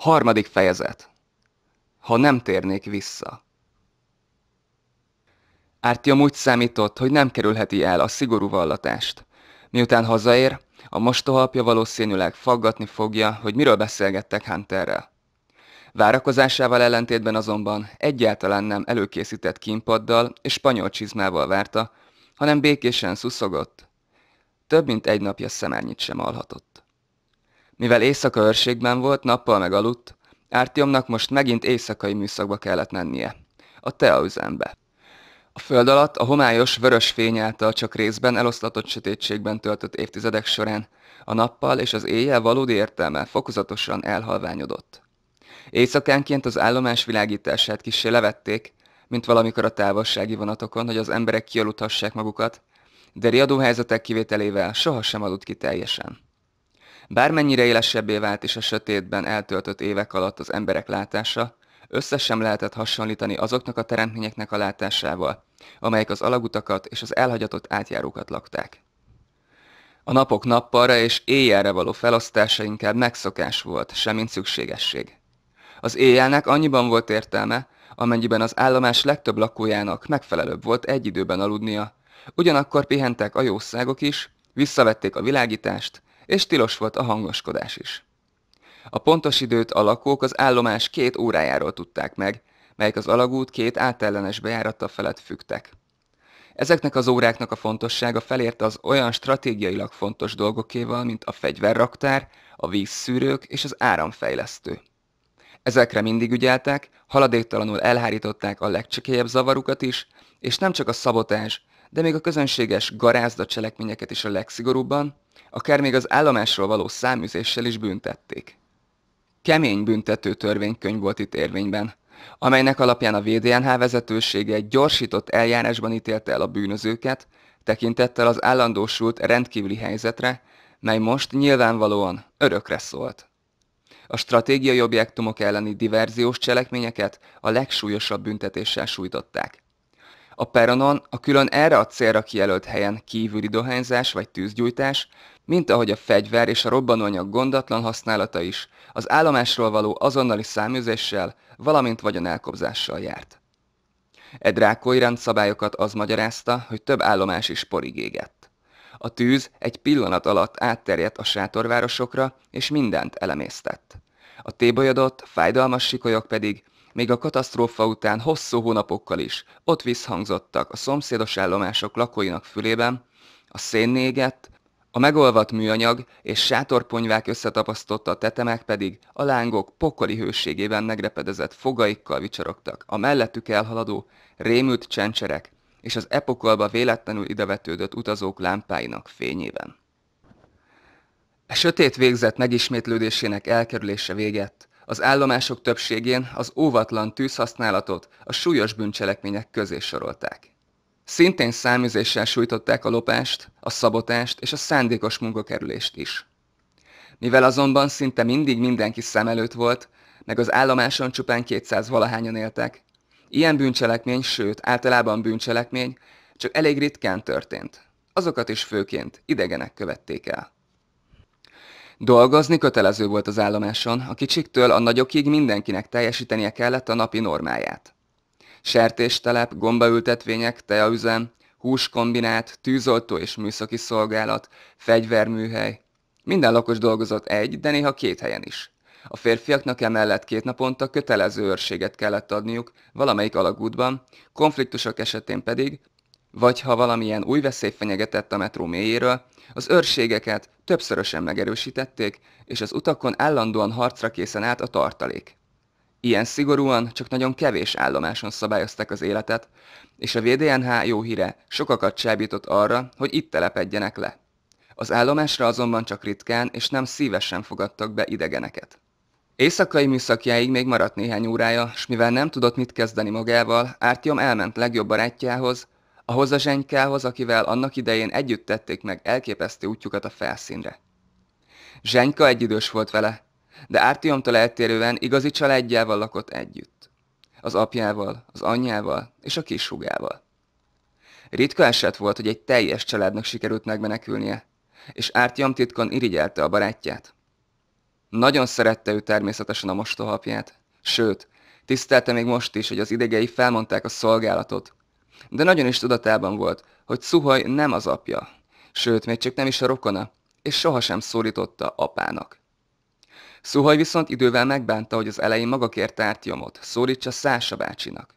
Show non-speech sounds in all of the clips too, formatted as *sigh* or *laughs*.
Harmadik fejezet. Ha nem térnék vissza. Ártyom úgy számított, hogy nem kerülheti el a szigorú vallatást. Miután hazaér, a mostohapja valószínűleg faggatni fogja, hogy miről beszélgettek Hunterrel. Várakozásával ellentétben azonban egyáltalán nem előkészített kínpaddal és spanyol csizmával várta, hanem békésen szuszogott. Több mint egy napja szemárnyit sem alhatott. Mivel éjszaka őrségben volt, nappal meg aludt, Ártiomnak most megint éjszakai műszakba kellett mennie. A tea üzembe. A föld alatt a homályos vörös fény által csak részben eloszlatott sötétségben töltött évtizedek során a nappal és az éjjel valódi értelme fokozatosan elhalványodott. Éjszakánként az állomás világítását kissé levették, mint valamikor a távolsági vonatokon, hogy az emberek kialudhassák magukat, de riadóhelyzetek kivételével sohasem aludt ki teljesen. Bármennyire élesebbé vált is a sötétben eltöltött évek alatt az emberek látása, összesen lehetett hasonlítani azoknak a teremtményeknek a látásával, amelyek az alagutakat és az elhagyatott átjárókat lakták. A napok nappalra és éjjelre való felosztása inkább megszokás volt, semmint szükségesség. Az éjjelnek annyiban volt értelme, amennyiben az állomás legtöbb lakójának megfelelőbb volt egy időben aludnia, ugyanakkor pihentek a jószágok is, visszavették a világítást, és tilos volt a hangoskodás is. A pontos időt a lakók az állomás két órájáról tudták meg, melyek az alagút két átellenes bejárata felett fügtek. Ezeknek az óráknak a fontossága felérte az olyan stratégiailag fontos dolgokéval, mint a fegyverraktár, a vízszűrők és az áramfejlesztő. Ezekre mindig ügyeltek, haladéktalanul elhárították a legcsekélyebb zavarukat is, és nem csak a szabotás, de még a közönséges garázda cselekményeket is a legszigorúbban, akár még az állomásról való száműzéssel is büntették. Kemény büntető törvénykönyv volt itt érvényben, amelynek alapján a VDNH vezetősége egy gyorsított eljárásban ítélte el a bűnözőket, tekintettel az állandósult rendkívüli helyzetre, mely most nyilvánvalóan örökre szólt. A stratégiai objektumok elleni diverziós cselekményeket a legsúlyosabb büntetéssel sújtották – a peronon a külön erre a célra kijelölt helyen kívüli dohányzás vagy tűzgyújtás, mint ahogy a fegyver és a robbanóanyag gondatlan használata is az állomásról való azonnali száműzéssel, valamint vagyon elkobzással járt. E drákói rendszabályokat az magyarázta, hogy több állomás is égett. A tűz egy pillanat alatt átterjedt a sátorvárosokra, és mindent elemésztett. A tébolyodott, fájdalmas sikolyok pedig még a katasztrófa után hosszú hónapokkal is ott visszhangzottak a szomszédos állomások lakóinak fülében, a szén a megolvat műanyag és sátorponyvák összetapasztotta tetemek pedig a lángok pokoli hőségében megrepedezett fogaikkal vicsorogtak, a mellettük elhaladó, rémült csencserek és az epokolba véletlenül idevetődött utazók lámpáinak fényében. E sötét végzet megismétlődésének elkerülése véget. Az állomások többségén az óvatlan tűzhasználatot a súlyos bűncselekmények közé sorolták. Szintén száműzéssel sújtották a lopást, a szabotást és a szándékos munkakerülést is. Mivel azonban szinte mindig mindenki szem előtt volt, meg az állomáson csupán 200 valahányan éltek, ilyen bűncselekmény, sőt általában bűncselekmény, csak elég ritkán történt. Azokat is főként idegenek követték el. Dolgozni kötelező volt az állomáson, a kicsiktől a nagyokig mindenkinek teljesítenie kellett a napi normáját. Sertéstelep, gombaültetvények, teaüzem, húskombinát, tűzoltó és műszaki szolgálat, fegyverműhely. Minden lakos dolgozott egy, de néha két helyen is. A férfiaknak emellett két naponta kötelező őrséget kellett adniuk valamelyik alagútban, konfliktusok esetén pedig vagy ha valamilyen új veszély fenyegetett a metró mélyéről, az őrségeket többszörösen megerősítették, és az utakon állandóan harcra készen állt a tartalék. Ilyen szigorúan csak nagyon kevés állomáson szabályozták az életet, és a VDNH jó híre sokakat csábított arra, hogy itt telepedjenek le. Az állomásra azonban csak ritkán és nem szívesen fogadtak be idegeneket. Éjszakai műszakjáig még maradt néhány órája, s mivel nem tudott mit kezdeni magával, Ártyom elment legjobb barátjához, ahhoz a zsenykához, akivel annak idején együtt tették meg elképesztő útjukat a felszínre. Zsenyka egyidős volt vele, de Ártiomtól eltérően igazi családjával lakott együtt. Az apjával, az anyjával és a kisugával. Ritka eset volt, hogy egy teljes családnak sikerült megmenekülnie, és Ártiom titkon irigyelte a barátját. Nagyon szerette ő természetesen a mostohapját, sőt, tisztelte még most is, hogy az idegei felmondták a szolgálatot, de nagyon is tudatában volt, hogy Szuhaj nem az apja, sőt, még csak nem is a rokona, és sohasem szólította apának. Szuhaj viszont idővel megbánta, hogy az elején maga kért ártyomot, szólítsa Szása bácsinak.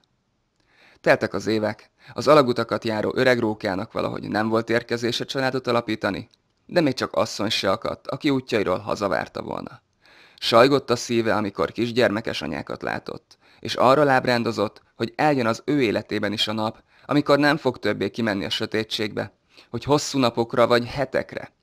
Teltek az évek, az alagutakat járó öreg rókának valahogy nem volt érkezése családot alapítani, de még csak asszony se akadt, aki útjairól hazavárta volna. Sajgott a szíve, amikor kisgyermekes anyákat látott, és arra lábrándozott, hogy eljön az ő életében is a nap, amikor nem fog többé kimenni a sötétségbe, hogy hosszú napokra vagy hetekre,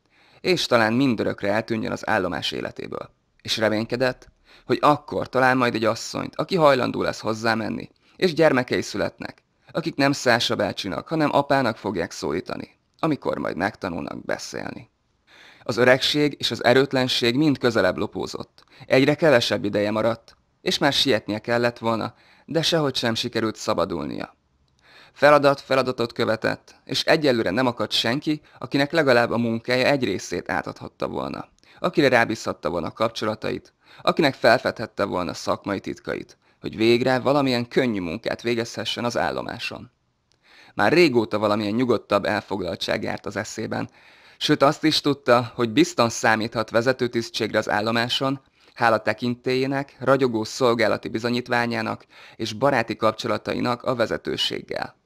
és talán mindörökre eltűnjön az állomás életéből. És reménykedett, hogy akkor talál majd egy asszonyt, aki hajlandó lesz hozzámenni, és gyermekei születnek, akik nem Szása bácsinak, hanem apának fogják szólítani, amikor majd megtanulnak beszélni. Az öregség és az erőtlenség mind közelebb lopózott. Egyre kevesebb ideje maradt, és már sietnie kellett volna, de sehogy sem sikerült szabadulnia. Feladat feladatot követett, és egyelőre nem akadt senki, akinek legalább a munkája egy részét átadhatta volna, akire rábízhatta volna kapcsolatait, akinek felfedhette volna szakmai titkait, hogy végre valamilyen könnyű munkát végezhessen az állomáson. Már régóta valamilyen nyugodtabb elfoglaltság járt az eszében, sőt azt is tudta, hogy biztos számíthat vezetőtisztségre az állomáson, hála tekintélyének, ragyogó szolgálati bizonyítványának és baráti kapcsolatainak a vezetőséggel.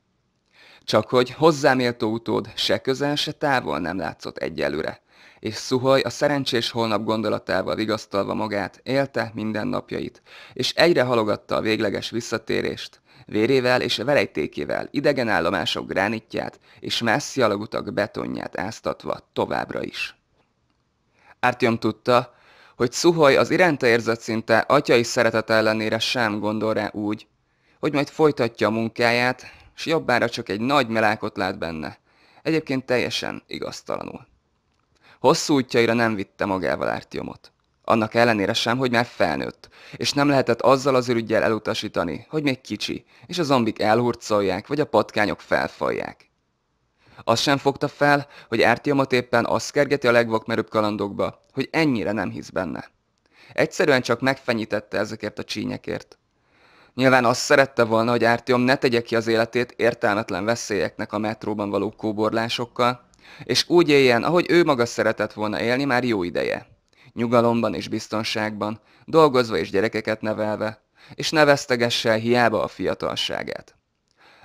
Csak hogy hozzáméltó utód se közel, se távol nem látszott egyelőre. És Szuhaj a szerencsés holnap gondolatával vigasztalva magát élte mindennapjait, és egyre halogatta a végleges visszatérést, vérével és verejtékével idegen állomások gránitját és messzi alagutak betonját áztatva továbbra is. Ártyom tudta, hogy Szuhaj az iránta érzett szinte atyai szeretet ellenére sem gondol rá úgy, hogy majd folytatja a munkáját, s jobbára csak egy nagy melákot lát benne, egyébként teljesen igaztalanul. Hosszú útjaira nem vitte magával Ártiomot. Annak ellenére sem, hogy már felnőtt, és nem lehetett azzal az ürügyjel elutasítani, hogy még kicsi, és a zombik elhurcolják, vagy a patkányok felfalják. Azt sem fogta fel, hogy ártiomot éppen azt kergeti a legvakmerőbb kalandokba, hogy ennyire nem hisz benne. Egyszerűen csak megfenyítette ezekért a csínyekért. Nyilván azt szerette volna, hogy Ártyom ne tegye ki az életét értelmetlen veszélyeknek a metróban való kóborlásokkal, és úgy éljen, ahogy ő maga szeretett volna élni már jó ideje. Nyugalomban és biztonságban, dolgozva és gyerekeket nevelve, és ne vesztegesse hiába a fiatalságát.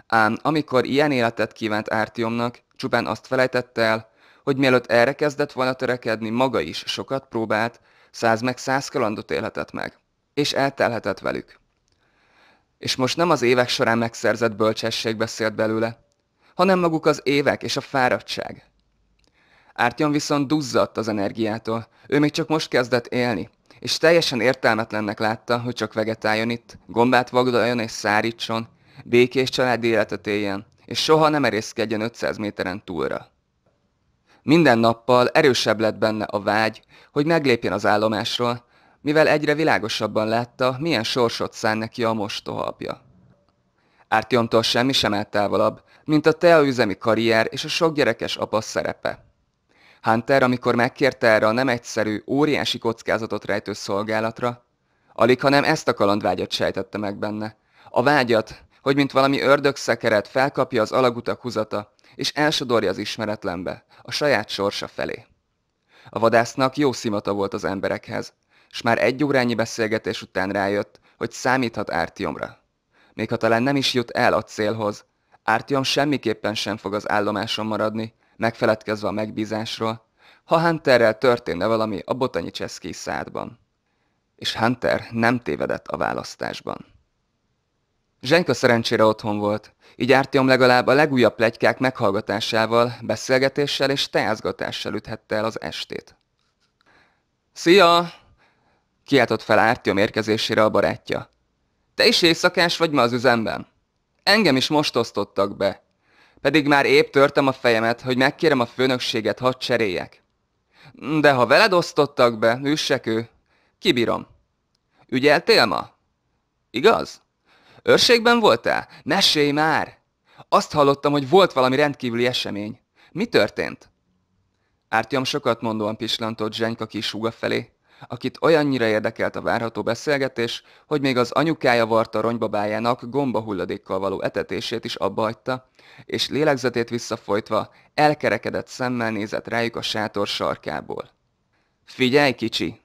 Ám amikor ilyen életet kívánt Ártiomnak, csupán azt felejtette el, hogy mielőtt erre kezdett volna törekedni, maga is sokat próbált, száz meg száz kalandot élhetett meg, és eltelhetett velük. És most nem az évek során megszerzett bölcsesség beszélt belőle, hanem maguk az évek és a fáradtság. Ártyom viszont duzzadt az energiától, ő még csak most kezdett élni, és teljesen értelmetlennek látta, hogy csak vegetáljon itt, gombát vagdaljon és szárítson, békés családi életet éljen, és soha nem erészkedjen 500 méteren túlra. Minden nappal erősebb lett benne a vágy, hogy meglépjen az állomásról, mivel egyre világosabban látta, milyen sorsot szán neki a mostohapja. Ártyomtól semmi sem eltávolabb, mint a teaüzemi karrier és a sok gyerekes apa szerepe. Hunter, amikor megkérte erre a nem egyszerű, óriási kockázatot rejtő szolgálatra, alig hanem ezt a kalandvágyat sejtette meg benne. A vágyat, hogy mint valami szekeret felkapja az alagutak húzata, és elsodorja az ismeretlenbe, a saját sorsa felé. A vadásznak jó szimata volt az emberekhez, és már egy órányi beszélgetés után rájött, hogy számíthat Ártiomra. Még ha talán nem is jut el a célhoz, Ártiom semmiképpen sem fog az állomáson maradni, megfeledkezve a megbízásról, ha Hunterrel történne valami a botanyi cseszki szádban. És Hunter nem tévedett a választásban. Zsenka szerencsére otthon volt, így Ártiom legalább a legújabb plegykák meghallgatásával, beszélgetéssel és teázgatással üthette el az estét. Szia! Kiáltott fel Ártyom érkezésére a barátja. Te is éjszakás vagy ma az üzemben? Engem is most osztottak be. Pedig már épp törtem a fejemet, hogy megkérem a főnökséget, hadd cseréljek. De ha veled osztottak be, ő. kibírom. Ügyeltél ma? Igaz? Őrségben voltál? Mesélj már! Azt hallottam, hogy volt valami rendkívüli esemény. Mi történt? Ártyom sokat mondóan pislantott Zsenyka kis felé, akit olyannyira érdekelt a várható beszélgetés, hogy még az anyukája varta ronybabájának hulladékkal való etetését is abbahagyta, és lélegzetét visszafolytva elkerekedett szemmel nézett rájuk a sátor sarkából. Figyelj, kicsi!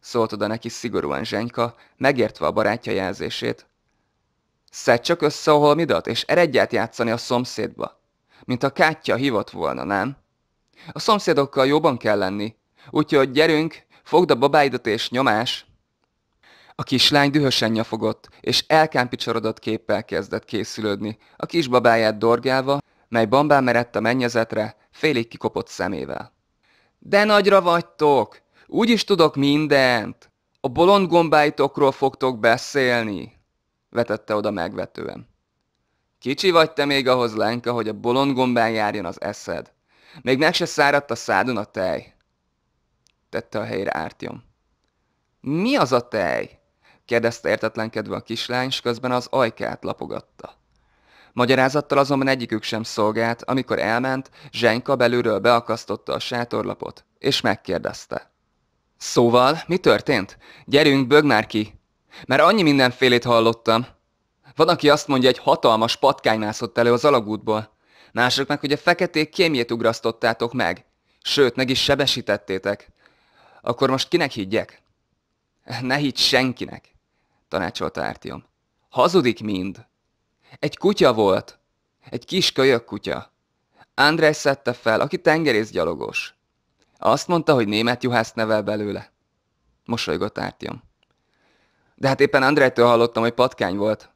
szólt oda neki szigorúan Zsenyka, megértve a barátja jelzését. Szedd csak össze a holmidat, és eredj át játszani a szomszédba. Mint a kátya hívott volna, nem? A szomszédokkal jobban kell lenni, úgyhogy gyerünk, Fogd a babáidat és nyomás! A kislány dühösen nyafogott, és elkámpicsorodott képpel kezdett készülődni, a kisbabáját dorgálva, mely bambán merett a mennyezetre, félig kikopott szemével. De nagyra vagytok! Úgy is tudok mindent! A bolond gombáitokról fogtok beszélni! vetette oda megvetően. Kicsi vagy te még ahhoz, Lenka, hogy a bolond gombán járjon az eszed. Még meg se száradt a szádon a tej tette a helyre Ártyom. Mi az a tej? kérdezte értetlenkedve a kislány, és közben az ajkát lapogatta. Magyarázattal azonban egyikük sem szolgált, amikor elment, Zsenyka belülről beakasztotta a sátorlapot, és megkérdezte. Szóval, mi történt? Gyerünk, bög már ki! Mert annyi mindenfélét hallottam. Van, aki azt mondja, egy hatalmas patkány mászott elő az alagútból. Mások meg, hogy a feketék kémjét ugrasztottátok meg. Sőt, meg is sebesítettétek. Akkor most kinek higgyek? Ne higgy senkinek, tanácsolta Ártiom. Hazudik mind. Egy kutya volt. Egy kis kölyök kutya. András szedte fel, aki tengerészgyalogos. Azt mondta, hogy német juhász nevel belőle. Mosolygott Ártiom. De hát éppen Andrejtől hallottam, hogy patkány volt,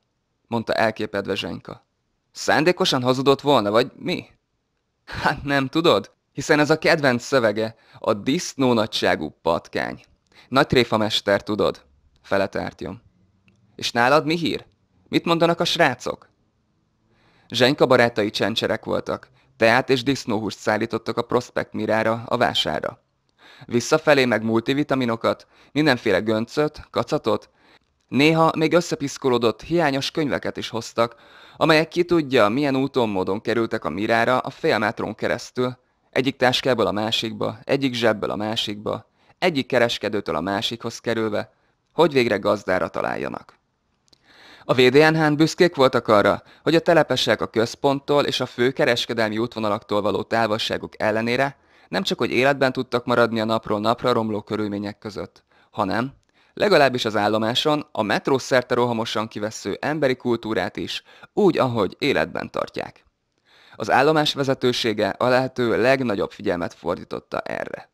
mondta elképedve Zsenyka. Szándékosan hazudott volna, vagy mi? Hát nem tudod? hiszen ez a kedvenc szövege, a disznó nagyságú patkány. Nagy tréfamester, tudod? Feletártyom. És nálad mi hír? Mit mondanak a srácok? Zsenyka barátai csencserek voltak, teát és disznóhúst szállítottak a Prospect Mirára, a vására. Visszafelé meg multivitaminokat, mindenféle göncöt, kacatot, néha még összepiszkolódott hiányos könyveket is hoztak, amelyek ki tudja, milyen úton módon kerültek a Mirára a fél keresztül, egyik táskából a másikba, egyik zsebből a másikba, egyik kereskedőtől a másikhoz kerülve, hogy végre gazdára találjanak. A VDNH-n büszkék voltak arra, hogy a telepesek a központtól és a fő kereskedelmi útvonalaktól való távolságuk ellenére nem csak hogy életben tudtak maradni a napról napra romló körülmények között, hanem legalábbis az állomáson a metró szerte rohamosan kivesző emberi kultúrát is úgy, ahogy életben tartják. Az állomás vezetősége a lehető legnagyobb figyelmet fordította erre.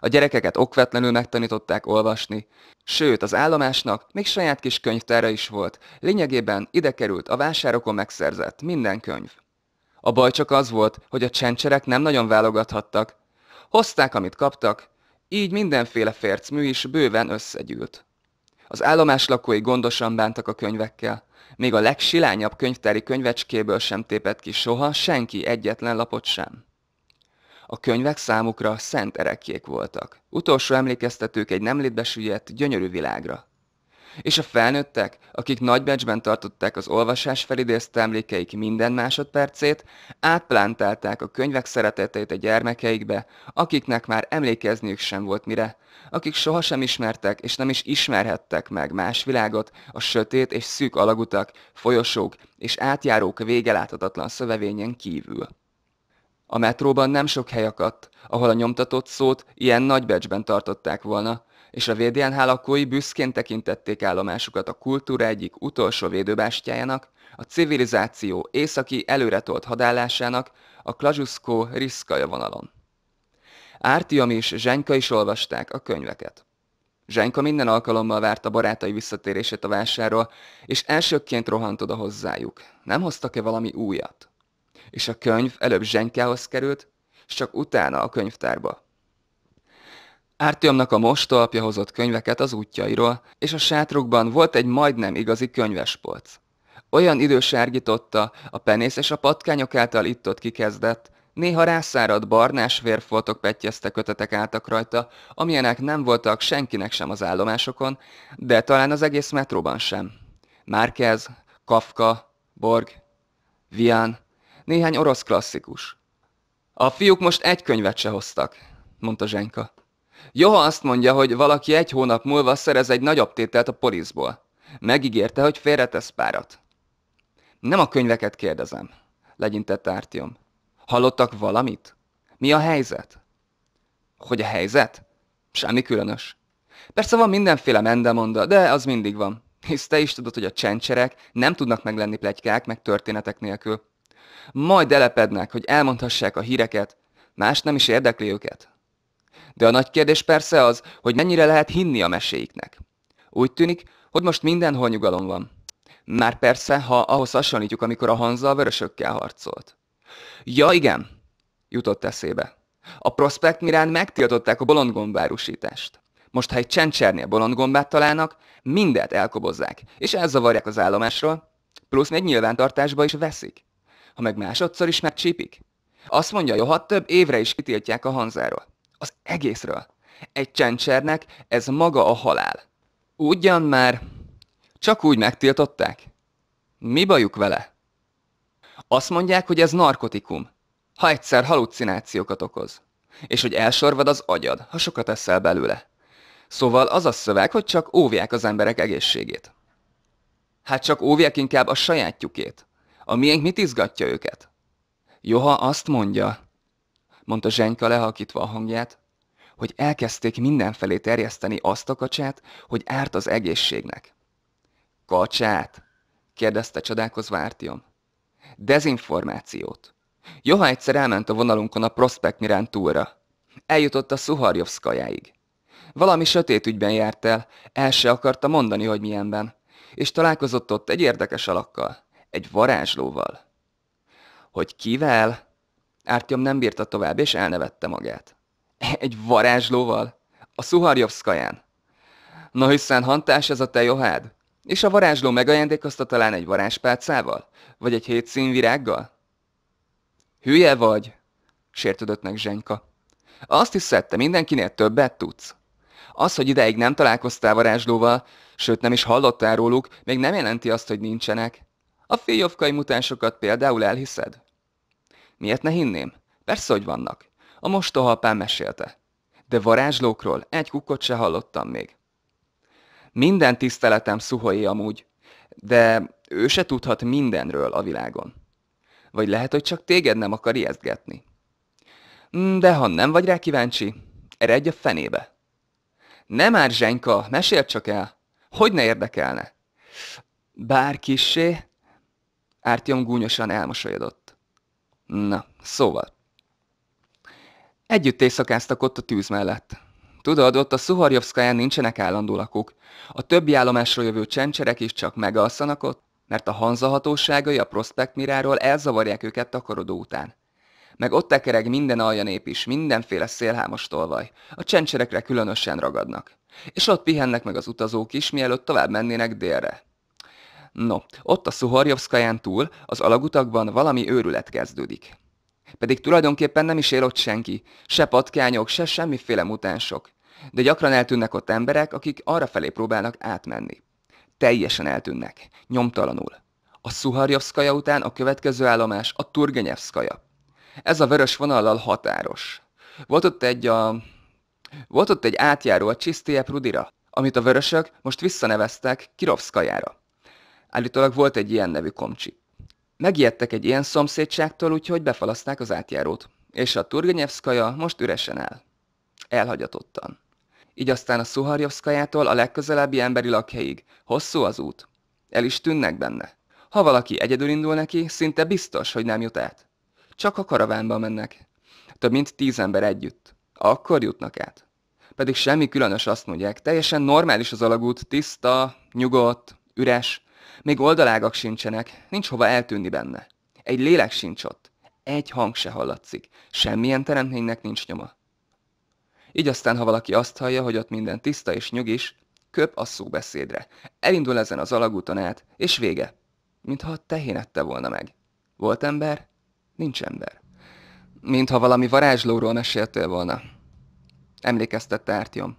A gyerekeket okvetlenül megtanították olvasni, sőt az állomásnak még saját kis könyvtára is volt, lényegében ide került a vásárokon megszerzett minden könyv. A baj csak az volt, hogy a csendcserek nem nagyon válogathattak. Hozták, amit kaptak, így mindenféle fércmű is bőven összegyűlt. Az állomás lakói gondosan bántak a könyvekkel. Még a legsilányabb könyvtári könyvecskéből sem tépett ki soha senki egyetlen lapot sem. A könyvek számukra szent erekjék voltak. Utolsó emlékeztetők egy nem létbesüllyedt, gyönyörű világra. És a felnőttek, akik nagybecsben tartották az olvasás felidézte emlékeik minden másodpercét, átplántálták a könyvek szeretetét a gyermekeikbe, akiknek már emlékezniük sem volt mire, akik sohasem ismertek és nem is ismerhettek meg más világot, a sötét és szűk alagutak, folyosók és átjárók vége láthatatlan szövevényen kívül. A metróban nem sok hely akadt, ahol a nyomtatott szót ilyen nagy becsben tartották volna, és a VDN hálakói büszkén tekintették állomásukat a kultúra egyik utolsó védőbástyájának, a civilizáció északi előretolt hadállásának a Klazsuszkó Riszkaja vonalon. Ártiom és Zsenyka is olvasták a könyveket. Zsenyka minden alkalommal várta barátai visszatérését a vásáról, és elsőként rohant oda hozzájuk. Nem hoztak-e valami újat? És a könyv előbb Zsenykához került, és csak utána a könyvtárba. Ártiomnak a mostalapja hozott könyveket az útjairól, és a sátrukban volt egy majdnem igazi könyvespolc. Olyan idő a penész és a patkányok által itt-ott kikezdett, néha rászáradt barnás vérfoltok petjezte kötetek álltak rajta, amilyenek nem voltak senkinek sem az állomásokon, de talán az egész metróban sem. Márkez, Kafka, Borg, Vian, néhány orosz klasszikus. A fiúk most egy könyvet se hoztak, mondta Zsenyka. Joha azt mondja, hogy valaki egy hónap múlva szerez egy nagyobb tételt a poliszból. Megígérte, hogy félretesz párat. Nem a könyveket kérdezem, legyintett Ártyom. Hallottak valamit? Mi a helyzet? Hogy a helyzet? Semmi különös. Persze van mindenféle mendemonda, de az mindig van. Hisz te is tudod, hogy a csendcserek nem tudnak meglenni plegykák meg történetek nélkül. Majd elepednek, hogy elmondhassák a híreket, más nem is érdekli őket. De a nagy kérdés persze az, hogy mennyire lehet hinni a meséiknek. Úgy tűnik, hogy most mindenhol nyugalom van. Már persze, ha ahhoz hasonlítjuk, amikor a Hanza a vörösökkel harcolt. Ja igen, jutott eszébe. A Prospect Mirán megtiltották a bolondgombárusítást. Most, ha egy csencsernél bolondgombát találnak, mindet elkobozzák, és elzavarják az állomásról, plusz még nyilvántartásba is veszik. Ha meg másodszor is megcsípik. Azt mondja, hogy több évre is kitiltják a Hanzáról. Az egészről. Egy csencsernek ez maga a halál. Ugyan már csak úgy megtiltották. Mi bajuk vele? Azt mondják, hogy ez narkotikum, ha egyszer halucinációkat okoz. És hogy elsorvad az agyad, ha sokat eszel belőle. Szóval az a szöveg, hogy csak óvják az emberek egészségét. Hát csak óvják inkább a sajátjukét. A miénk mit izgatja őket? Joha azt mondja, mondta Zsenyka lehalkítva a hangját, hogy elkezdték mindenfelé terjeszteni azt a kacsát, hogy árt az egészségnek. Kacsát? kérdezte csodálkozva Ártiom. Dezinformációt. Joha egyszer elment a vonalunkon a Prospekt Mirán túlra. Eljutott a Szuharjovszkajáig. Valami sötét ügyben járt el, el se akarta mondani, hogy milyenben, és találkozott ott egy érdekes alakkal, egy varázslóval. Hogy kivel? Ártyom nem bírta tovább, és elnevette magát. *laughs* Egy varázslóval? A Szuharjovszkaján? Na hiszen hantás ez a te johád? És a varázsló megajándékozta talán egy varázspálcával? Vagy egy hét színvirággal? Hülye vagy, sértődött meg Zsenyka. Azt hiszed, te mindenkinél többet tudsz. Az, hogy ideig nem találkoztál varázslóval, sőt nem is hallottál róluk, még nem jelenti azt, hogy nincsenek. A féljovkai mutánsokat például elhiszed? Miért ne hinném? Persze, hogy vannak. A mostoha apám mesélte. De varázslókról egy kukot se hallottam még. Minden tiszteletem Szuhoi amúgy, de ő se tudhat mindenről a világon. Vagy lehet, hogy csak téged nem akar ijesztgetni. Mm, de ha nem vagy rá kíváncsi, eredj a fenébe. Nem már, Zsenka, mesél csak el. Hogy ne érdekelne? Bár kissé? Ártyom gúnyosan elmosolyodott. Na, szóval. Együtt éjszakáztak ott a tűz mellett. Tudod, ott a Szuharjovszkáján nincsenek állandó lakók. A többi állomásra jövő csendcserek is csak megalszanak ott, mert a Hanza hatóságai a Prospekt Miráról elzavarják őket takarodó után. Meg ott tekereg minden aljanép is, mindenféle szélhámos tolvaj. A csendcserekre különösen ragadnak. És ott pihennek meg az utazók is, mielőtt tovább mennének délre. No, ott a Szuhorjovszkaján túl, az alagutakban valami őrület kezdődik. Pedig tulajdonképpen nem is él ott senki, se patkányok, se semmiféle mutánsok. De gyakran eltűnnek ott emberek, akik arrafelé próbálnak átmenni. Teljesen eltűnnek, nyomtalanul. A Szuharjovszkaja után a következő állomás a Turgenyevszkaja. Ez a vörös vonallal határos. Volt ott egy a... Volt ott egy átjáró a Prudira, amit a vörösök most visszaneveztek Kirovszkajára. Állítólag volt egy ilyen nevű komcsi. Megijedtek egy ilyen szomszédságtól, úgyhogy befalaszták az átjárót, és a Turgenyevszkaja most üresen áll. Elhagyatottan. Így aztán a Szuharjovszkajától a legközelebbi emberi lakhelyig. Hosszú az út. El is tűnnek benne. Ha valaki egyedül indul neki, szinte biztos, hogy nem jut át. Csak a karavánba mennek. Több mint tíz ember együtt. Akkor jutnak át. Pedig semmi különös azt mondják, teljesen normális az alagút, tiszta, nyugodt, üres, még oldalágak sincsenek, nincs hova eltűnni benne. Egy lélek sincs ott. Egy hang se hallatszik. Semmilyen teremtménynek nincs nyoma. Így aztán, ha valaki azt hallja, hogy ott minden tiszta és nyugis, köp a szóbeszédre. Elindul ezen az alagúton át, és vége. Mintha a tehén ette volna meg. Volt ember? Nincs ember. Mintha valami varázslóról meséltél volna. Emlékeztette Ártyom.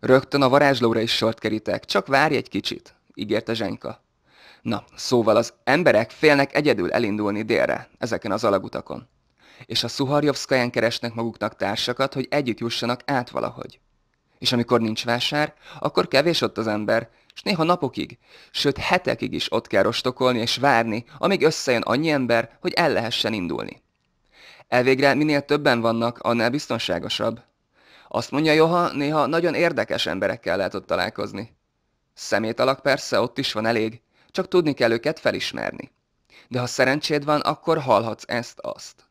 Rögtön a varázslóra is sort kerítek, csak várj egy kicsit ígérte Zsenka. Na, szóval az emberek félnek egyedül elindulni délre, ezeken az alagutakon. És a Szuharjovszkaján keresnek maguknak társakat, hogy együtt jussanak át valahogy. És amikor nincs vásár, akkor kevés ott az ember, és néha napokig, sőt hetekig is ott kell rostokolni és várni, amíg összejön annyi ember, hogy el lehessen indulni. Elvégre minél többen vannak, annál biztonságosabb. Azt mondja Joha, néha nagyon érdekes emberekkel lehet ott találkozni. Szemét alak persze ott is van elég, csak tudni kell őket felismerni. De ha szerencséd van, akkor hallhatsz ezt-azt.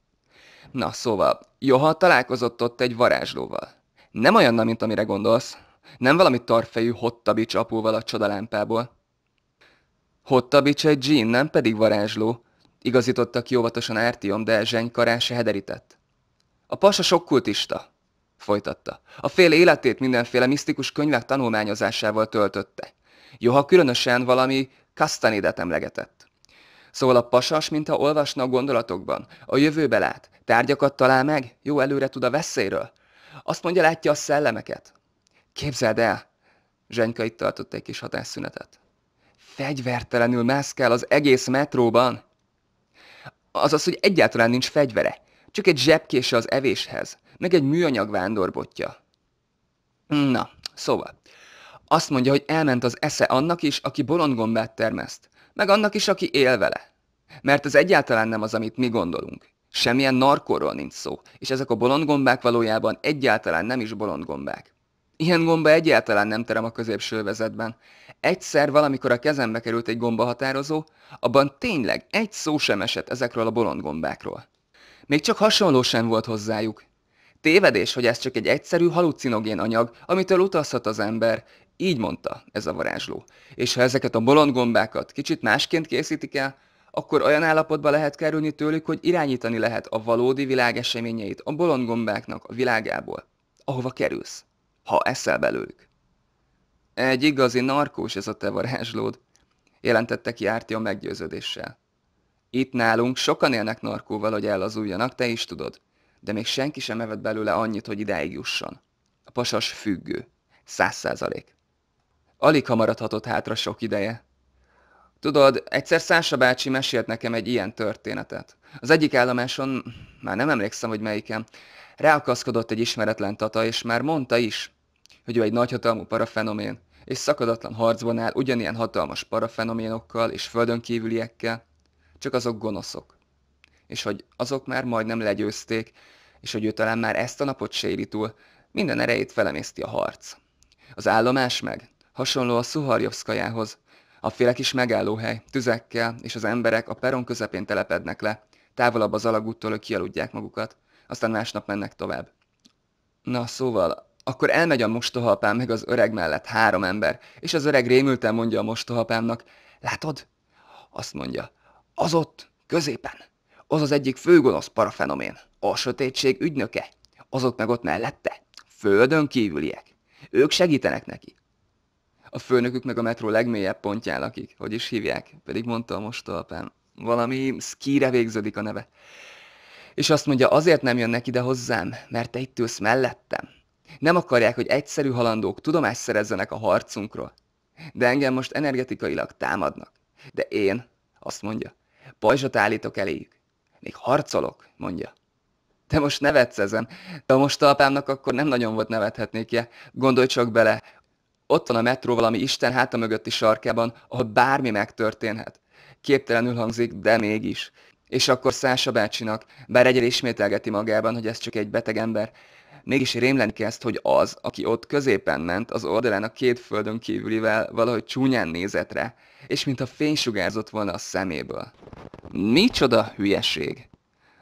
Na szóval, Joha találkozott ott egy varázslóval. Nem olyan, mint amire gondolsz. Nem valami tarfejű hottabics apóval a csodalámpából. Hottabics egy dzsín, nem pedig varázsló. Igazítottak jóvatosan Ártiom, de Zseny se hederített. A pasa sok kultista, folytatta. A fél életét mindenféle misztikus könyvek tanulmányozásával töltötte. Joha különösen valami kasztanédet emlegetett. Szóval a pasas, mintha olvasna a gondolatokban, a jövőbe lát, tárgyakat talál meg, jó előre tud a veszélyről. Azt mondja, látja a szellemeket. Képzeld el! Zsenyka itt tartott egy kis hatásszünetet. Fegyvertelenül mászkál az egész metróban. Azaz, hogy egyáltalán nincs fegyvere. Csak egy zsebkése az evéshez, meg egy műanyag vándorbotja. Na, szóval, azt mondja, hogy elment az esze annak is, aki bolondgombát termeszt, meg annak is, aki él vele. Mert ez egyáltalán nem az, amit mi gondolunk. Semmilyen narkorról nincs szó, és ezek a bolondgombák valójában egyáltalán nem is bolondgombák. Ilyen gomba egyáltalán nem terem a középső vezetben. Egyszer valamikor a kezembe került egy gomba határozó, abban tényleg egy szó sem esett ezekről a bolondgombákról. Még csak hasonló sem volt hozzájuk. Tévedés, hogy ez csak egy egyszerű halucinogén anyag, amitől utazhat az ember, így mondta ez a varázsló. És ha ezeket a gombákat kicsit másként készítik el, akkor olyan állapotba lehet kerülni tőlük, hogy irányítani lehet a valódi világ eseményeit a gombáknak a világából, ahova kerülsz, ha eszel belőlük. Egy igazi narkós ez a te varázslód, jelentette ki a meggyőződéssel. Itt nálunk sokan élnek narkóval, hogy ellazuljanak, te is tudod, de még senki sem evett belőle annyit, hogy ideig jusson. A pasas függő. Száz százalék. Alig maradhatott hátra sok ideje. Tudod, egyszer Szása bácsi mesélt nekem egy ilyen történetet. Az egyik állomáson, már nem emlékszem, hogy melyikem, ráakaszkodott egy ismeretlen tata, és már mondta is, hogy ő egy nagyhatalmú parafenomén, és szakadatlan harcban áll ugyanilyen hatalmas parafenoménokkal és földönkívüliekkel, csak azok gonoszok. És hogy azok már majdnem legyőzték, és hogy ő talán már ezt a napot séri túl, minden erejét felemészti a harc. Az állomás meg hasonló a Szuharjovszkajához. A félek is megállóhely, tüzekkel, és az emberek a peron közepén telepednek le, távolabb az alagúttól, hogy kialudják magukat, aztán másnap mennek tovább. Na szóval, akkor elmegy a mostohapám meg az öreg mellett három ember, és az öreg rémülten mondja a mostohapámnak, látod? Azt mondja, az ott, középen, az az egyik főgonosz parafenomén, a sötétség ügynöke, azok meg ott mellette, földön kívüliek. Ők segítenek neki, a főnöküknek a metró legmélyebb pontján lakik. Hogy is hívják? Pedig mondta most apám. Valami szkíre végződik a neve. És azt mondja, azért nem jönnek ide hozzám, mert te itt ülsz mellettem. Nem akarják, hogy egyszerű halandók tudomást szerezzenek a harcunkról. De engem most energetikailag támadnak. De én, azt mondja, pajzsot állítok eléjük. Még harcolok, mondja. De most nevetsz ezen. De most mostalpámnak akkor nem nagyon volt nevethetnék -je. Gondolj csak bele, ott van a metró valami Isten háta mögötti sarkában, ahol bármi megtörténhet. Képtelenül hangzik, de mégis. És akkor Szása bácsinak, bár egyre ismételgeti magában, hogy ez csak egy beteg ember, mégis rémlen kezd, hogy az, aki ott középen ment, az oldalán a két földön kívülivel valahogy csúnyán nézett rá, és mintha fény volna a szeméből. Micsoda hülyeség!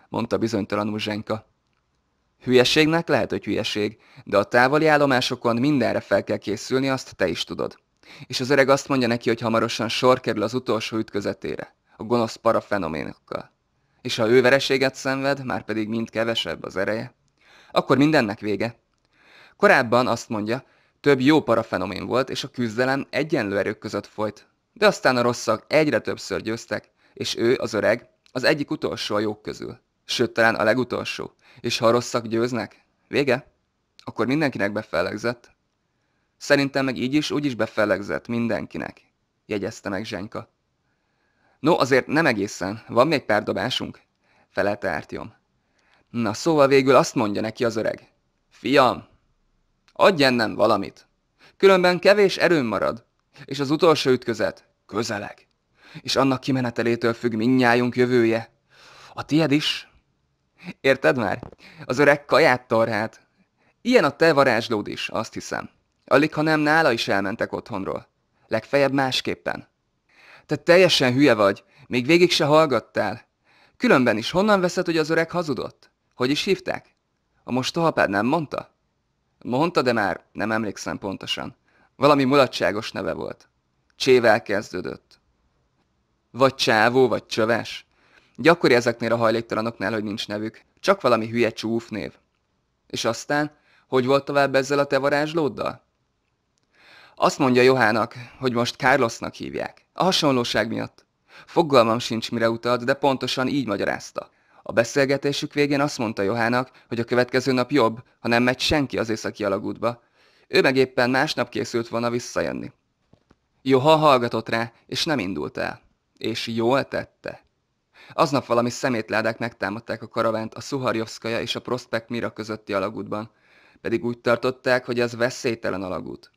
mondta bizonytalanul Zsenka. Hülyeségnek lehet, hogy hülyeség, de a távoli állomásokon mindenre fel kell készülni, azt te is tudod. És az öreg azt mondja neki, hogy hamarosan sor kerül az utolsó ütközetére, a gonosz parafenoménokkal. És ha ő vereséget szenved, már pedig mind kevesebb az ereje, akkor mindennek vége. Korábban azt mondja, több jó parafenomén volt, és a küzdelem egyenlő erők között folyt. De aztán a rosszak egyre többször győztek, és ő, az öreg, az egyik utolsó a jók közül sőt talán a legutolsó, és ha a rosszak győznek, vége? Akkor mindenkinek befellegzett. Szerintem meg így is, úgy is befellegzett mindenkinek, jegyezte meg Zsenyka. No, azért nem egészen, van még pár dobásunk, felelte Ártyom. Na szóval végül azt mondja neki az öreg. Fiam, adj ennem valamit. Különben kevés erőm marad, és az utolsó ütközet közeleg. És annak kimenetelétől függ minnyájunk jövője. A tied is, Érted már? Az öreg kaját tarhát. Ilyen a te varázslód is, azt hiszem. Alig, ha nem nála is elmentek otthonról. Legfeljebb másképpen. Te teljesen hülye vagy, még végig se hallgattál. Különben is honnan veszed, hogy az öreg hazudott? Hogy is hívták? A mostohapád nem mondta? Mondta, de már nem emlékszem pontosan. Valami mulatságos neve volt. Csével kezdődött. Vagy csávó, vagy csöves. Gyakori ezeknél a hajléktalanoknál, hogy nincs nevük, csak valami hülye csúfnév. És aztán, hogy volt tovább ezzel a te varázslóddal? Azt mondja Johának, hogy most Carlosnak hívják. A hasonlóság miatt. Fogalmam sincs, mire utalt, de pontosan így magyarázta. A beszélgetésük végén azt mondta Johának, hogy a következő nap jobb, ha nem megy senki az északi alagútba. Ő meg éppen másnap készült volna visszajönni. Joha hallgatott rá, és nem indult el. És jól tette. Aznap valami szemétládák megtámadták a karavánt a Szuharjovszkaja és a Prospekt Mira közötti alagútban, pedig úgy tartották, hogy ez veszélytelen alagút.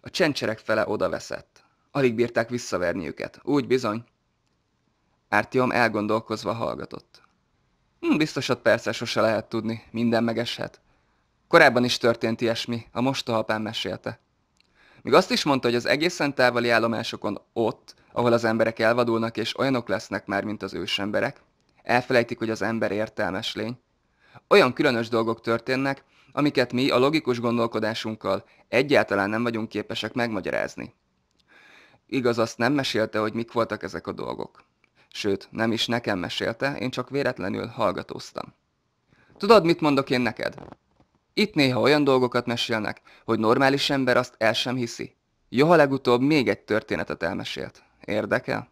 A csendcserek fele odaveszett. Alig bírták visszaverni őket. Úgy bizony. Ártiom elgondolkozva hallgatott. Hm, biztosat persze sose lehet tudni, minden megeshet. Korábban is történt ilyesmi, a mostohapám mesélte. Még azt is mondta, hogy az egészen távoli állomásokon ott, ahol az emberek elvadulnak és olyanok lesznek már, mint az ősemberek, elfelejtik, hogy az ember értelmes lény. Olyan különös dolgok történnek, amiket mi a logikus gondolkodásunkkal egyáltalán nem vagyunk képesek megmagyarázni. Igaz, azt nem mesélte, hogy mik voltak ezek a dolgok. Sőt, nem is nekem mesélte, én csak véletlenül hallgatóztam. Tudod, mit mondok én neked? Itt néha olyan dolgokat mesélnek, hogy normális ember azt el sem hiszi. Joha legutóbb még egy történetet elmesélt. Érdekel?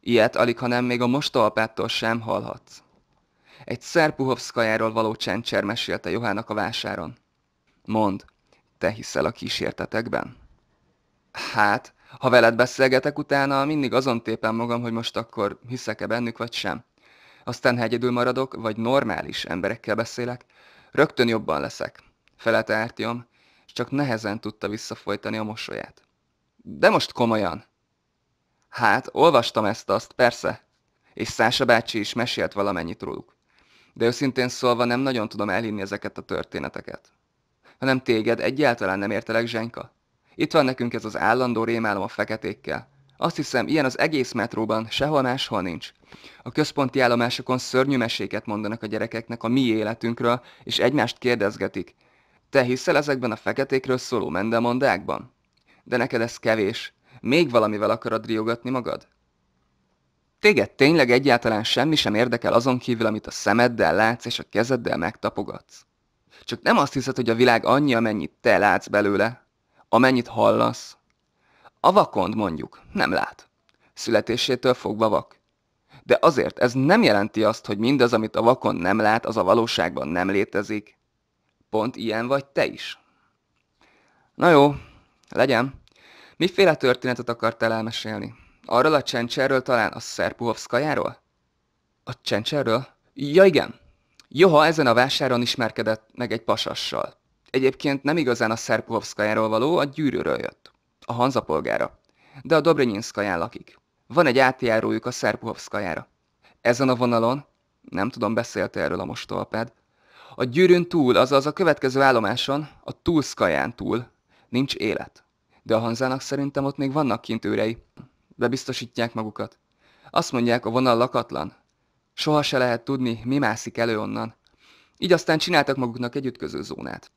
Ilyet alig, ha nem még a mostalpától sem hallhatsz. Egy szerpuhovszkajáról való csendcser mesélte Johának a vásáron. Mond, te hiszel a kísértetekben? Hát, ha veled beszélgetek utána, mindig azon tépem magam, hogy most akkor hiszek-e bennük, vagy sem. Aztán, ha egyedül maradok, vagy normális emberekkel beszélek, Rögtön jobban leszek, felelte Ártiom, és csak nehezen tudta visszafolytani a mosolyát. De most komolyan. Hát, olvastam ezt-azt, persze. És Szása bácsi is mesélt valamennyit róluk. De őszintén szólva nem nagyon tudom elhinni ezeket a történeteket. Hanem téged egyáltalán nem értelek, Zsenka. Itt van nekünk ez az állandó rémálom a feketékkel, azt hiszem, ilyen az egész metróban, sehol máshol nincs. A központi állomásokon szörnyű meséket mondanak a gyerekeknek a mi életünkről, és egymást kérdezgetik. Te hiszel ezekben a feketékről szóló mendemondákban? De neked ez kevés. Még valamivel akarod riogatni magad? Téged tényleg egyáltalán semmi sem érdekel azon kívül, amit a szemeddel látsz és a kezeddel megtapogatsz. Csak nem azt hiszed, hogy a világ annyi, amennyit te látsz belőle, amennyit hallasz, a vakond mondjuk nem lát. Születésétől fogva vak. De azért ez nem jelenti azt, hogy mindaz, amit a vakon nem lát, az a valóságban nem létezik. Pont ilyen vagy te is. Na jó, legyen. Miféle történetet akartál elmesélni? Arról a csencserről talán a Szerpuhovszkajáról? A csencserről? Ja igen. Joha ezen a vásáron ismerkedett meg egy pasassal. Egyébként nem igazán a Szerpuhovszkajáról való, a gyűrűről jött a Hanza polgára, de a Dobrinyinszkaján lakik. Van egy átjárójuk a Szerpuhovszkajára. Ezen a vonalon, nem tudom, beszélt erről a mostolpád, a gyűrűn túl, azaz a következő állomáson, a Túlszkaján túl, nincs élet. De a Hanzának szerintem ott még vannak kint őrei. Bebiztosítják magukat. Azt mondják, a vonal lakatlan. Soha se lehet tudni, mi mászik elő onnan. Így aztán csináltak maguknak egy ütköző zónát.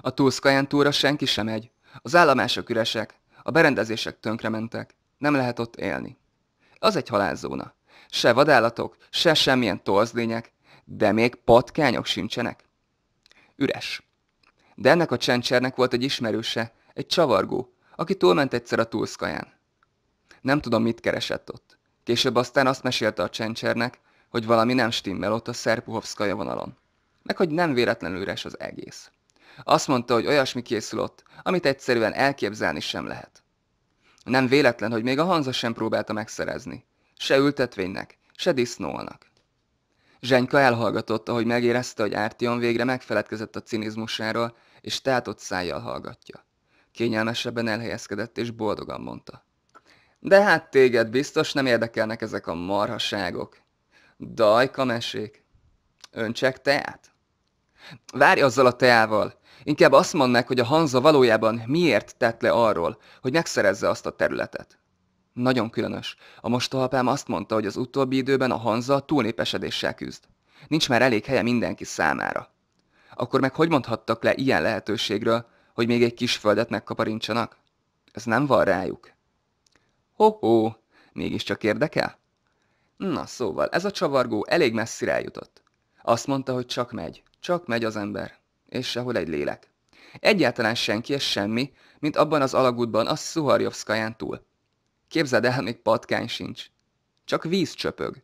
A Túlszkaján túlra senki sem megy. Az állomások üresek, a berendezések tönkrementek. Nem lehet ott élni. Az egy halálzóna. Se vadállatok, se semmilyen tolzdények, de még patkányok sincsenek. Üres. De ennek a csencsernek volt egy ismerőse, egy csavargó, aki túlment egyszer a túlszkaján. Nem tudom, mit keresett ott. Később aztán azt mesélte a csencsernek, hogy valami nem stimmel ott a Szerpuhovszkaja vonalon. Meg hogy nem véletlenül üres az egész. Azt mondta, hogy olyasmi készül ott, amit egyszerűen elképzelni sem lehet. Nem véletlen, hogy még a Hanza sem próbálta megszerezni. Se ültetvénynek, se disznónak. Zsenyka elhallgatott, ahogy megérezte, hogy Ártion végre megfeledkezett a cinizmusáról, és tátott szájjal hallgatja. Kényelmesebben elhelyezkedett, és boldogan mondta. De hát téged biztos nem érdekelnek ezek a marhaságok. Dajka mesék. Öncsek teát? Várj azzal a teával! Inkább azt mondnák, hogy a Hanza valójában miért tett le arról, hogy megszerezze azt a területet. Nagyon különös. A mostohapám azt mondta, hogy az utóbbi időben a Hanza túlnépesedéssel küzd. Nincs már elég helye mindenki számára. Akkor meg hogy mondhattak le ilyen lehetőségről, hogy még egy kis földet megkaparincsanak? Ez nem van rájuk. Ho-ho, mégiscsak érdekel? Na szóval, ez a csavargó elég messzire eljutott. Azt mondta, hogy csak megy, csak megy az ember és sehol egy lélek. Egyáltalán senki és semmi, mint abban az alagútban a Szuharjovszkaján túl. Képzeld el, még patkány sincs. Csak víz csöpög.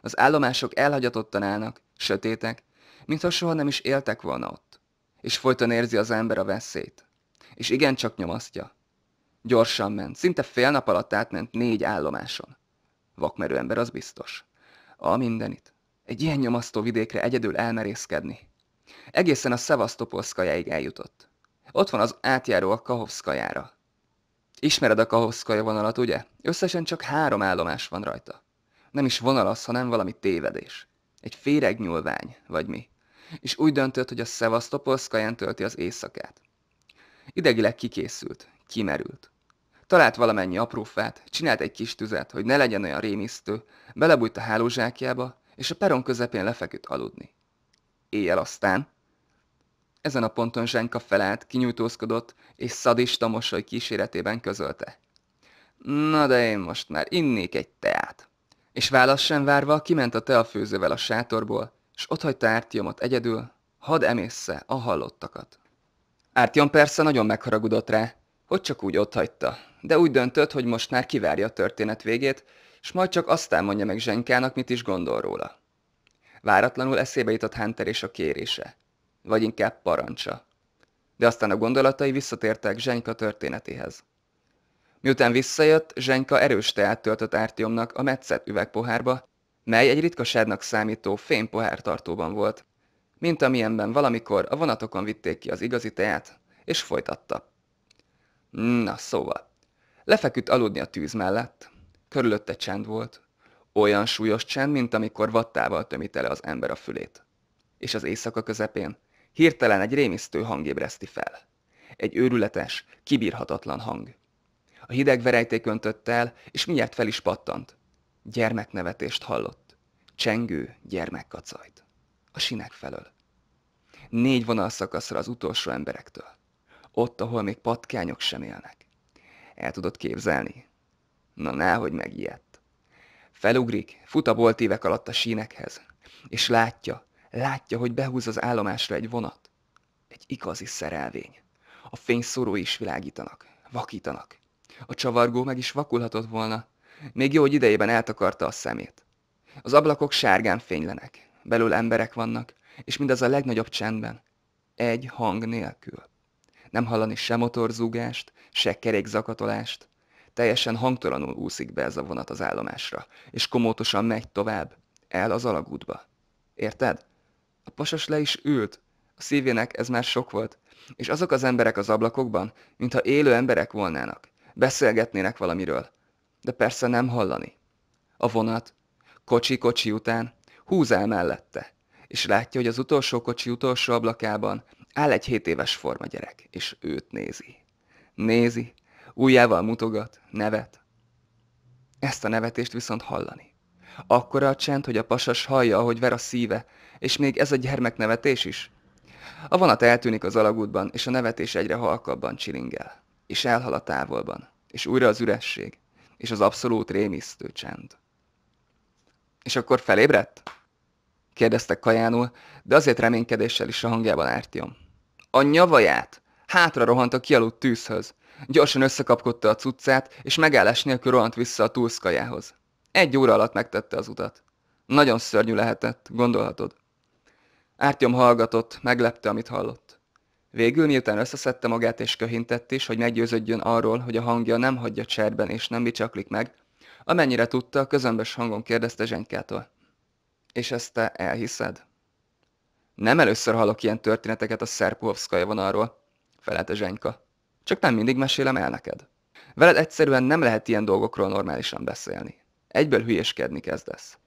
Az állomások elhagyatottan állnak, sötétek, mintha soha nem is éltek volna ott. És folyton érzi az ember a veszélyt. És igencsak nyomasztja. Gyorsan ment, szinte fél nap alatt átment négy állomáson. Vakmerő ember az biztos. A mindenit. Egy ilyen nyomasztó vidékre egyedül elmerészkedni. Egészen a Szevasztopolszkajáig eljutott. Ott van az átjáró a Kahovszkajára. Ismered a Kahovszkaja vonalat, ugye? Összesen csak három állomás van rajta. Nem is az, hanem valami tévedés. Egy féregnyúlvány vagy mi. És úgy döntött, hogy a Szevasztopolszkaján tölti az éjszakát. Idegileg kikészült, kimerült. Talált valamennyi aprófát, csinált egy kis tüzet, hogy ne legyen olyan rémisztő, belebújt a hálózsákjába, és a peron közepén lefeküdt aludni éjjel aztán. Ezen a ponton Zsenka felállt, kinyújtózkodott, és szadista mosoly kíséretében közölte. Na de én most már innék egy teát. És válasz sem várva kiment a teafőzővel a sátorból, s otthagyta Ártyomot egyedül, hadd emészsze a hallottakat. Ártyom persze nagyon megharagudott rá, hogy csak úgy otthagyta, de úgy döntött, hogy most már kivárja a történet végét, s majd csak aztán mondja meg Zsenkának, mit is gondol róla. Váratlanul eszébe jutott Hunter és a kérése. Vagy inkább parancsa. De aztán a gondolatai visszatértek Zsenyka történetéhez. Miután visszajött, Zsenyka erős teát töltött Ártiomnak a metszett üvegpohárba, mely egy ritkaságnak számító fénypohártartóban volt, mint amilyenben valamikor a vonatokon vitték ki az igazi teát, és folytatta. Na szóval, lefeküdt aludni a tűz mellett, körülötte csend volt, olyan súlyos csend, mint amikor vattával tömi tele az ember a fülét. És az éjszaka közepén hirtelen egy rémisztő hang ébreszti fel. Egy őrületes, kibírhatatlan hang. A hideg verejték öntött el, és mindjárt fel is pattant. Gyermeknevetést hallott. Csengő gyermekkacajt. A sinek felől. Négy vonal szakaszra az utolsó emberektől. Ott, ahol még patkányok sem élnek. El tudod képzelni? Na, nehogy megijedt. Felugrik, fut a bolt évek alatt a sínekhez, és látja, látja, hogy behúz az állomásra egy vonat. Egy igazi szerelvény. A fényszóró is világítanak, vakítanak. A csavargó meg is vakulhatott volna, még jó, hogy idejében eltakarta a szemét. Az ablakok sárgán fénylenek, belül emberek vannak, és mindaz a legnagyobb csendben. Egy hang nélkül. Nem hallani se motorzúgást, se kerékzakatolást, Teljesen hangtalanul úszik be ez a vonat az állomásra, és komótosan megy tovább, el az alagútba. Érted? A pasas le is ült. A szívének ez már sok volt. És azok az emberek az ablakokban, mintha élő emberek volnának. Beszélgetnének valamiről. De persze nem hallani. A vonat, kocsi-kocsi után, húz el mellette. És látja, hogy az utolsó kocsi utolsó ablakában áll egy hét éves gyerek, és őt nézi. Nézi, ujjával mutogat, nevet. Ezt a nevetést viszont hallani. Akkora a csend, hogy a pasas hallja, ahogy ver a szíve, és még ez a nevetés is. A vonat eltűnik az alagútban, és a nevetés egyre halkabban csilingel. És elhal a távolban. És újra az üresség. És az abszolút rémisztő csend. És akkor felébredt? kérdezte kajánul, de azért reménykedéssel is a hangjában ártjom. A nyavaját! Hátra rohant a kialudt tűzhöz. Gyorsan összekapkodta a cuccát, és megállás nélkül rohant vissza a túlszkajához. Egy óra alatt megtette az utat. Nagyon szörnyű lehetett, gondolhatod. Ártyom hallgatott, meglepte, amit hallott. Végül, miután összeszedte magát és köhintett is, hogy meggyőződjön arról, hogy a hangja nem hagyja cserben és nem bicsaklik meg, amennyire tudta, közömbös hangon kérdezte Zsenykától. És ezt te elhiszed? Nem először hallok ilyen történeteket a Szerpuhovszkaja vonalról, felelte Zsenyka. Csak nem mindig mesélem el neked. Veled egyszerűen nem lehet ilyen dolgokról normálisan beszélni. Egyből hülyéskedni kezdesz.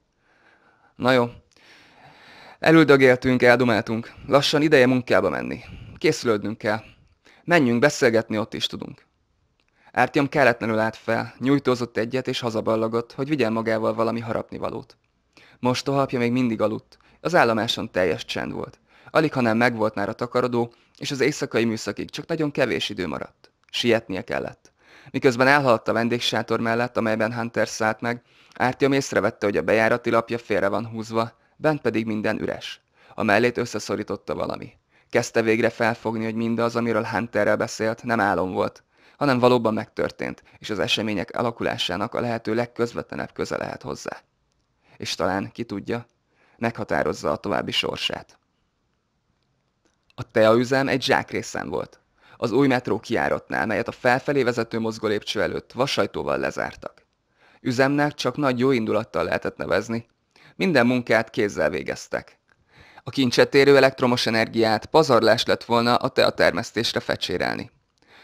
Na jó. Elüldögéltünk, eldumáltunk. Lassan ideje munkába menni. Készülődnünk kell. Menjünk, beszélgetni ott is tudunk. Ártyom kelletlenül állt fel, nyújtózott egyet és hazaballagott, hogy vigyen magával valami harapnivalót. Most a még mindig aludt, az állomáson teljes csend volt. Alig, hanem megvolt már a takarodó, és az éjszakai műszakig csak nagyon kevés idő maradt. Sietnie kellett. Miközben elhaladt a vendégsátor mellett, amelyben Hunter szállt meg, Ártyom észrevette, hogy a bejárati lapja félre van húzva, bent pedig minden üres. A mellét összeszorította valami. Kezdte végre felfogni, hogy mindaz, amiről Hunterrel beszélt, nem álom volt, hanem valóban megtörtént, és az események alakulásának a lehető legközvetlenebb köze lehet hozzá. És talán, ki tudja, meghatározza a további sorsát. A teaüzem egy zsákrészen volt. Az új metró kiáratnál, melyet a felfelé vezető mozgó lépcső előtt vasajtóval lezártak. Üzemnek csak nagy jó indulattal lehetett nevezni. Minden munkát kézzel végeztek. A kincset érő elektromos energiát pazarlás lett volna a teatermesztésre fecsérelni.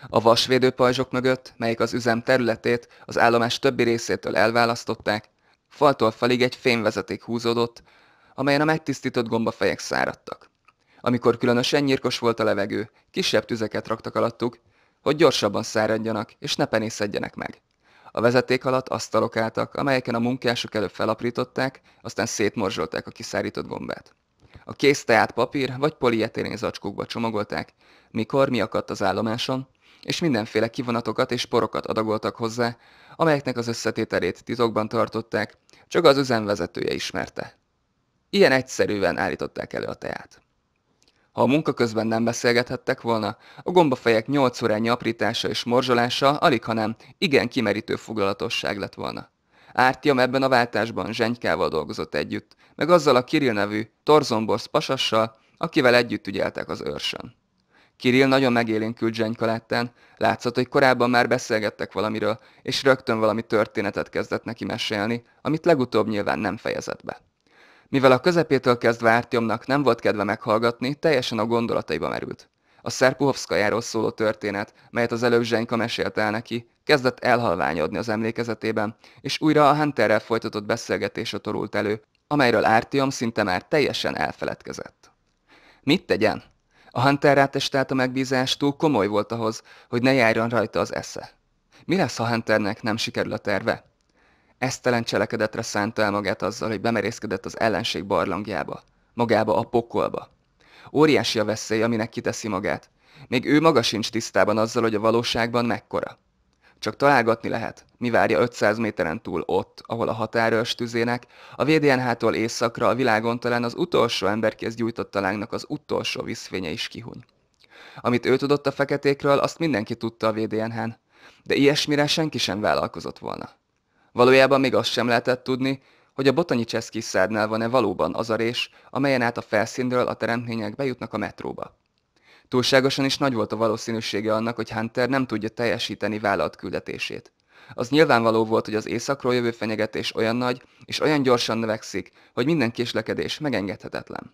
A vasvédő pajzsok mögött, melyik az üzem területét az állomás többi részétől elválasztották, faltól falig egy fémvezeték húzódott, amelyen a megtisztított gombafejek száradtak. Amikor különösen nyírkos volt a levegő, kisebb tüzeket raktak alattuk, hogy gyorsabban száradjanak és ne penészedjenek meg. A vezeték alatt asztalok álltak, amelyeken a munkások előbb felaprították, aztán szétmorzsolták a kiszárított gombát. A kész teát papír vagy polietilén zacskókba csomagolták, mikor mi akadt az állomáson, és mindenféle kivonatokat és porokat adagoltak hozzá, amelyeknek az összetételét titokban tartották, csak az üzemvezetője ismerte. Ilyen egyszerűen állították elő a teát. Ha a munka közben nem beszélgethettek volna, a gombafejek 8 órányi aprítása és morzsolása alig, hanem igen kimerítő foglalatosság lett volna. Ártiam ebben a váltásban Zsenykával dolgozott együtt, meg azzal a Kirill nevű torzomborsz pasassal, akivel együtt ügyeltek az őrsön. Kirill nagyon megélénkült Zsenyka láttán, látszott, hogy korábban már beszélgettek valamiről, és rögtön valami történetet kezdett neki mesélni, amit legutóbb nyilván nem fejezett be. Mivel a közepétől kezdve Ártyomnak nem volt kedve meghallgatni, teljesen a gondolataiba merült. A Szerpuhovszkajáról szóló történet, melyet az előbb Zsenyka mesélt el neki, kezdett elhalványodni az emlékezetében, és újra a Hunterrel folytatott beszélgetésre torult elő, amelyről Ártiom szinte már teljesen elfeledkezett. Mit tegyen? A Hunter rátestelt a megbízás túl komoly volt ahhoz, hogy ne járjon rajta az esze. Mi lesz, ha Hunternek nem sikerül a terve? esztelen cselekedetre szánta el magát azzal, hogy bemerészkedett az ellenség barlangjába, magába a pokolba. Óriási a veszély, aminek kiteszi magát. Még ő maga sincs tisztában azzal, hogy a valóságban mekkora. Csak találgatni lehet, mi várja 500 méteren túl ott, ahol a határőrs tüzének, a VDNH-tól északra a világon talán az utolsó emberkéz gyújtott talánknak az utolsó viszfénye is kihuny. Amit ő tudott a feketékről, azt mindenki tudta a VDNH-n, de ilyesmire senki sem vállalkozott volna. Valójában még azt sem lehetett tudni, hogy a botanyi Cseszki szádnál van-e valóban az a rés, amelyen át a felszínről a teremtmények bejutnak a metróba. Túlságosan is nagy volt a valószínűsége annak, hogy Hunter nem tudja teljesíteni vállalt küldetését. Az nyilvánvaló volt, hogy az északról jövő fenyegetés olyan nagy, és olyan gyorsan növekszik, hogy minden késlekedés megengedhetetlen.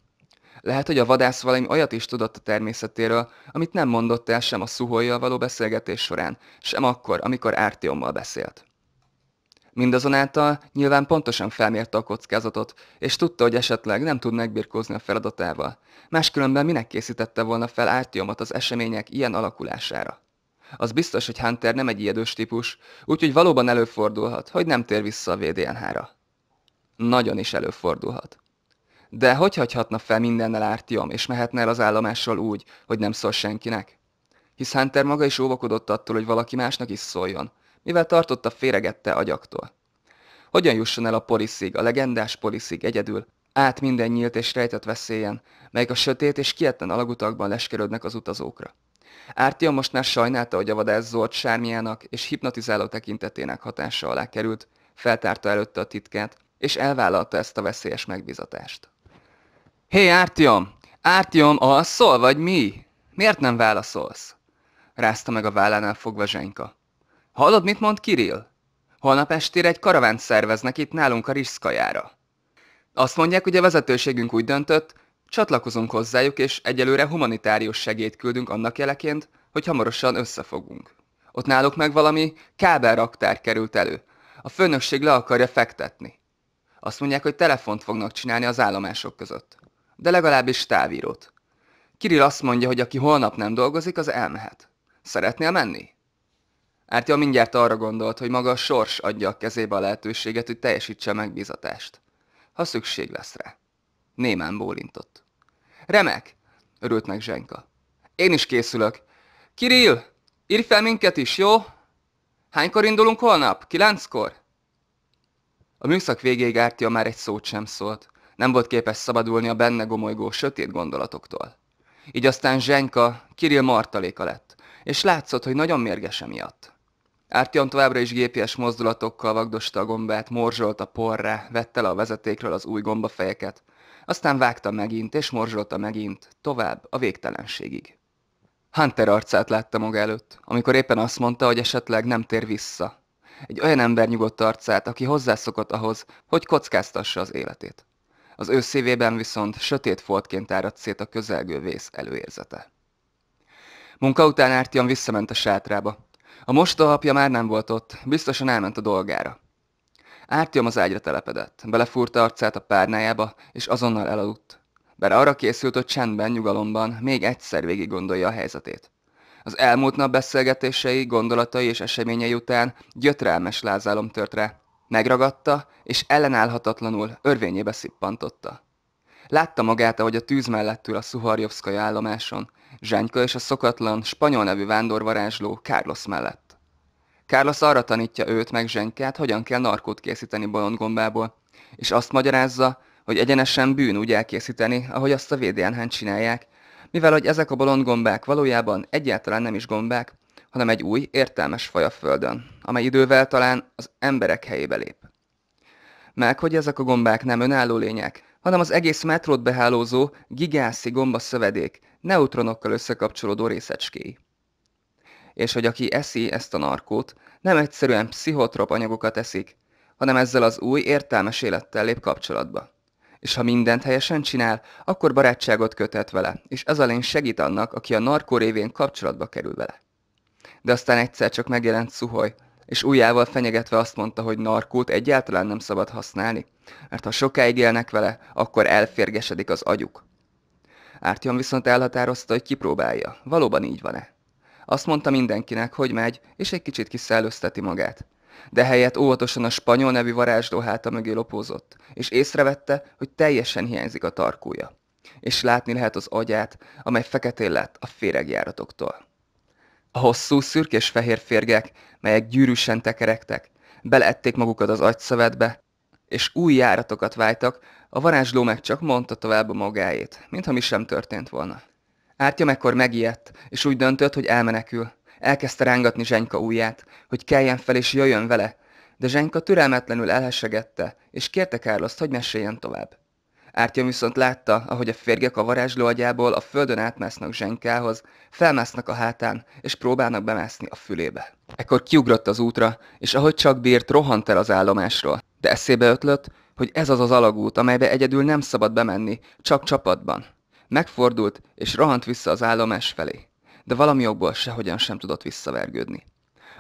Lehet, hogy a vadász valami olyat is tudott a természetéről, amit nem mondott el sem a szuholyjal való beszélgetés során, sem akkor, amikor Ártiommal beszélt. Mindazonáltal nyilván pontosan felmérte a kockázatot, és tudta, hogy esetleg nem tud megbirkózni a feladatával. Máskülönben minek készítette volna fel Ártiomat az események ilyen alakulására? Az biztos, hogy Hunter nem egy ijedős típus, úgyhogy valóban előfordulhat, hogy nem tér vissza a VDNH-ra. Nagyon is előfordulhat. De hogy hagyhatna fel mindennel Ártiom, és mehetne el az állomásról úgy, hogy nem szól senkinek? Hisz Hunter maga is óvakodott attól, hogy valaki másnak is szóljon, mivel tartotta féregette agyaktól. Hogyan jusson el a poliszig, a legendás poliszig egyedül, át minden nyílt és rejtett veszélyen, melyek a sötét és kietlen alagutakban leskerődnek az utazókra. Ártia most már sajnálta, hogy a vadász Zolt sármiának és hipnotizáló tekintetének hatása alá került, feltárta előtte a titkát, és elvállalta ezt a veszélyes megbizatást. Hé, hey, Ártiom! Ártiom, alszol vagy mi? Miért nem válaszolsz? Rázta meg a vállánál fogva Zsenyka. Hallod, mit mond Kirill? Holnap estére egy karavánt szerveznek itt nálunk a Riszkajára. Azt mondják, hogy a vezetőségünk úgy döntött, csatlakozunk hozzájuk, és egyelőre humanitárius segélyt küldünk annak jeleként, hogy hamarosan összefogunk. Ott náluk meg valami kábelraktár került elő. A főnökség le akarja fektetni. Azt mondják, hogy telefont fognak csinálni az állomások között. De legalábbis távírót. Kirill azt mondja, hogy aki holnap nem dolgozik, az elmehet. Szeretnél menni? Ártya mindjárt arra gondolt, hogy maga a sors adja a kezébe a lehetőséget, hogy teljesítse a megbízatást. Ha szükség lesz rá. Némán bólintott. Remek! Örült meg Zsenka. Én is készülök. Kirill, írj fel minket is, jó? Hánykor indulunk holnap? Kilenckor? A műszak végéig Ártya már egy szót sem szólt. Nem volt képes szabadulni a benne gomolygó sötét gondolatoktól. Így aztán Zsenka Kirill martaléka lett, és látszott, hogy nagyon mérges emiatt. Ártion továbbra is gépies mozdulatokkal vagdosta a gombát, a porra, vette le a vezetékről az új gombafejeket. Aztán vágta megint, és morzsolta megint, tovább, a végtelenségig. Hunter arcát látta maga előtt, amikor éppen azt mondta, hogy esetleg nem tér vissza. Egy olyan ember nyugodt arcát, aki hozzászokott ahhoz, hogy kockáztassa az életét. Az ő szívében viszont sötét foltként áradt szét a közelgő vész előérzete. Munka után Ártian visszament a sátrába, a mosta apja már nem volt ott, biztosan elment a dolgára. Ártyom az ágyra telepedett, belefúrta arcát a párnájába, és azonnal elaludt. Bár arra készült, hogy csendben, nyugalomban még egyszer végig gondolja a helyzetét. Az elmúlt nap beszélgetései, gondolatai és eseményei után gyötrelmes lázálom tört rá. Megragadta, és ellenállhatatlanul örvényébe szippantotta. Látta magát, ahogy a tűz mellett ül a Szuharjovszkaja állomáson, Zsányka és a szokatlan, spanyol nevű vándorvarázsló Carlos mellett. Carlos arra tanítja őt meg Zsenkát, hogyan kell narkót készíteni bolondgombából, és azt magyarázza, hogy egyenesen bűn úgy elkészíteni, ahogy azt a VDNH-n csinálják, mivel hogy ezek a bolondgombák valójában egyáltalán nem is gombák, hanem egy új, értelmes faj a Földön, amely idővel talán az emberek helyébe lép. Meg, hogy ezek a gombák nem önálló lények, hanem az egész metrót behálózó gigászi gomba szövedék, neutronokkal összekapcsolódó részecskéi. És hogy aki eszi ezt a narkót, nem egyszerűen pszichotrop anyagokat eszik, hanem ezzel az új értelmes élettel lép kapcsolatba. És ha mindent helyesen csinál, akkor barátságot köthet vele, és ez alén segít annak, aki a narkó révén kapcsolatba kerül vele. De aztán egyszer csak megjelent Szuhoj, és újjával fenyegetve azt mondta, hogy narkót egyáltalán nem szabad használni, mert ha sokáig élnek vele, akkor elférgesedik az agyuk. Ártyom viszont elhatározta, hogy kipróbálja, valóban így van-e. Azt mondta mindenkinek, hogy megy, és egy kicsit kiszellőzteti magát. De helyett óvatosan a spanyol nevű varázsló háta mögé lopózott, és észrevette, hogy teljesen hiányzik a tarkúja. És látni lehet az agyát, amely feketén lett a féregjáratoktól. A hosszú, szürkés fehér férgek, melyek gyűrűsen tekerektek, beleették magukat az agyszövetbe, és új járatokat vájtak, a varázsló meg csak mondta tovább a magáét, mintha mi sem történt volna. Ártya mekkor megijedt, és úgy döntött, hogy elmenekül. Elkezdte rángatni Zsenyka ujját, hogy keljen fel és jöjjön vele, de Zsenyka türelmetlenül elhessegette, és kérte Kárloszt, hogy meséljen tovább. Ártya viszont látta, ahogy a férgek a varázsló agyából a földön átmásznak zsenkához, felmásznak a hátán, és próbálnak bemászni a fülébe. Ekkor kiugrott az útra, és ahogy csak bírt, rohant el az állomásról de eszébe ötlött, hogy ez az az alagút, amelybe egyedül nem szabad bemenni, csak csapatban. Megfordult, és rohant vissza az állomás felé, de valami okból sehogyan sem tudott visszavergődni.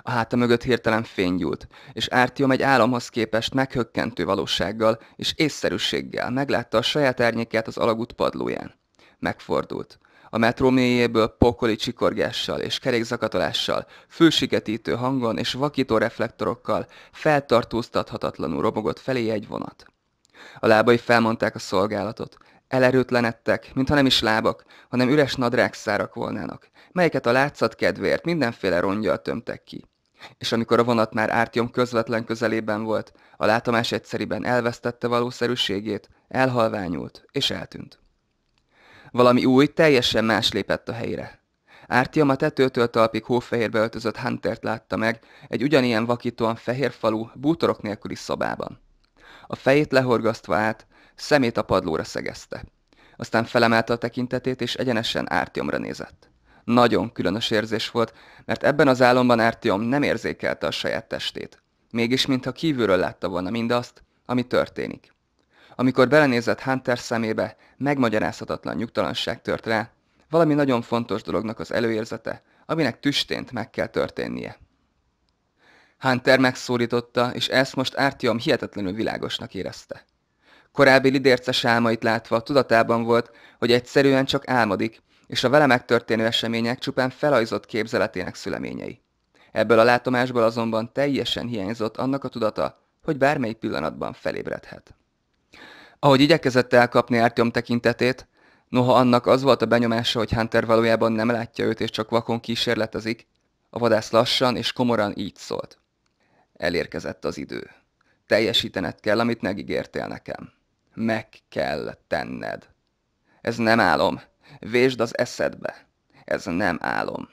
A háta mögött hirtelen fénygyúlt, és Ártiom egy álomhoz képest meghökkentő valósággal és észszerűséggel meglátta a saját árnyékát az alagút padlóján. Megfordult. A metró mélyéből pokoli csikorgással és kerékzakatolással, fősiketítő hangon és vakító reflektorokkal feltartóztathatatlanul robogott felé egy vonat. A lábai felmondták a szolgálatot, elerőtlenedtek, mintha nem is lábak, hanem üres nadrágszárak volnának, melyeket a látszat kedvéért mindenféle rongyal tömtek ki. És amikor a vonat már Ártyom közvetlen közelében volt, a látomás egyszeriben elvesztette valószerűségét, elhalványult és eltűnt. Valami új, teljesen más lépett a helyre. Ártiam a tetőtől talpig hófehérbe öltözött Huntert látta meg egy ugyanilyen vakítóan fehér falú, bútorok nélküli szobában. A fejét lehorgasztva át, szemét a padlóra szegezte. Aztán felemelte a tekintetét, és egyenesen Ártiomra nézett. Nagyon különös érzés volt, mert ebben az álomban Ártiom nem érzékelte a saját testét. Mégis, mintha kívülről látta volna mindazt, ami történik. Amikor belenézett Hunter szemébe, megmagyarázhatatlan nyugtalanság tört rá, valami nagyon fontos dolognak az előérzete, aminek tüstént meg kell történnie. Hunter megszólította, és ezt most Artyom hihetetlenül világosnak érezte. Korábbi lidérces álmait látva tudatában volt, hogy egyszerűen csak álmodik, és a vele megtörténő események csupán felajzott képzeletének szüleményei. Ebből a látomásból azonban teljesen hiányzott annak a tudata, hogy bármely pillanatban felébredhet. Ahogy igyekezett elkapni Artyom tekintetét, noha annak az volt a benyomása, hogy Hunter valójában nem látja őt és csak vakon kísérletezik, a vadász lassan és komoran így szólt. Elérkezett az idő. Teljesítened kell, amit megígértél nekem. Meg kell tenned. Ez nem álom. Vésd az eszedbe. Ez nem álom.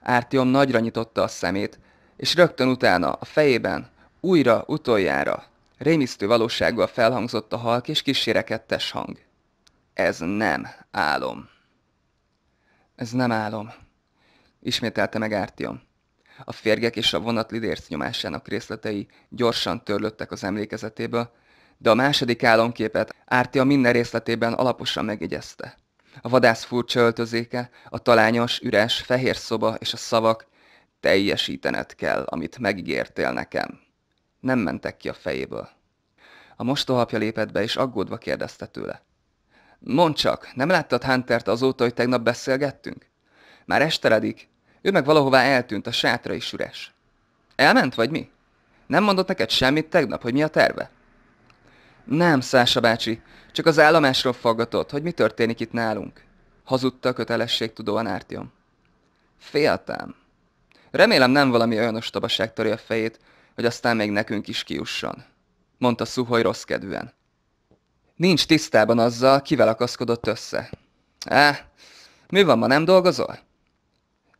Ártiom nagyra nyitotta a szemét, és rögtön utána a fejében újra utoljára Rémisztő valósággal felhangzott a halk és kísérekettes hang. Ez nem álom. Ez nem álom, ismételte meg Ártion. A férgek és a lidérc nyomásának részletei gyorsan törlöttek az emlékezetéből, de a második álomképet Ártia minden részletében alaposan megjegyezte. A vadász furcsa öltözéke, a talányos, üres, fehér szoba és a szavak teljesítened kell, amit megígértél nekem nem mentek ki a fejéből. A mostohapja lépett be, és aggódva kérdezte tőle. Mondd csak, nem láttad Huntert azóta, hogy tegnap beszélgettünk? Már esteledik, ő meg valahová eltűnt, a sátra is üres. Elment, vagy mi? Nem mondott neked semmit tegnap, hogy mi a terve? Nem, Szása bácsi, csak az állomásról faggatott, hogy mi történik itt nálunk. Hazudta a tudóan Ártiom. Féltem. Remélem nem valami olyan ostobaság törje a fejét, hogy aztán még nekünk is kiusson, mondta Szuhoj rossz kedvűen. Nincs tisztában azzal, kivel akaszkodott össze. Á, mi van ma, nem dolgozol?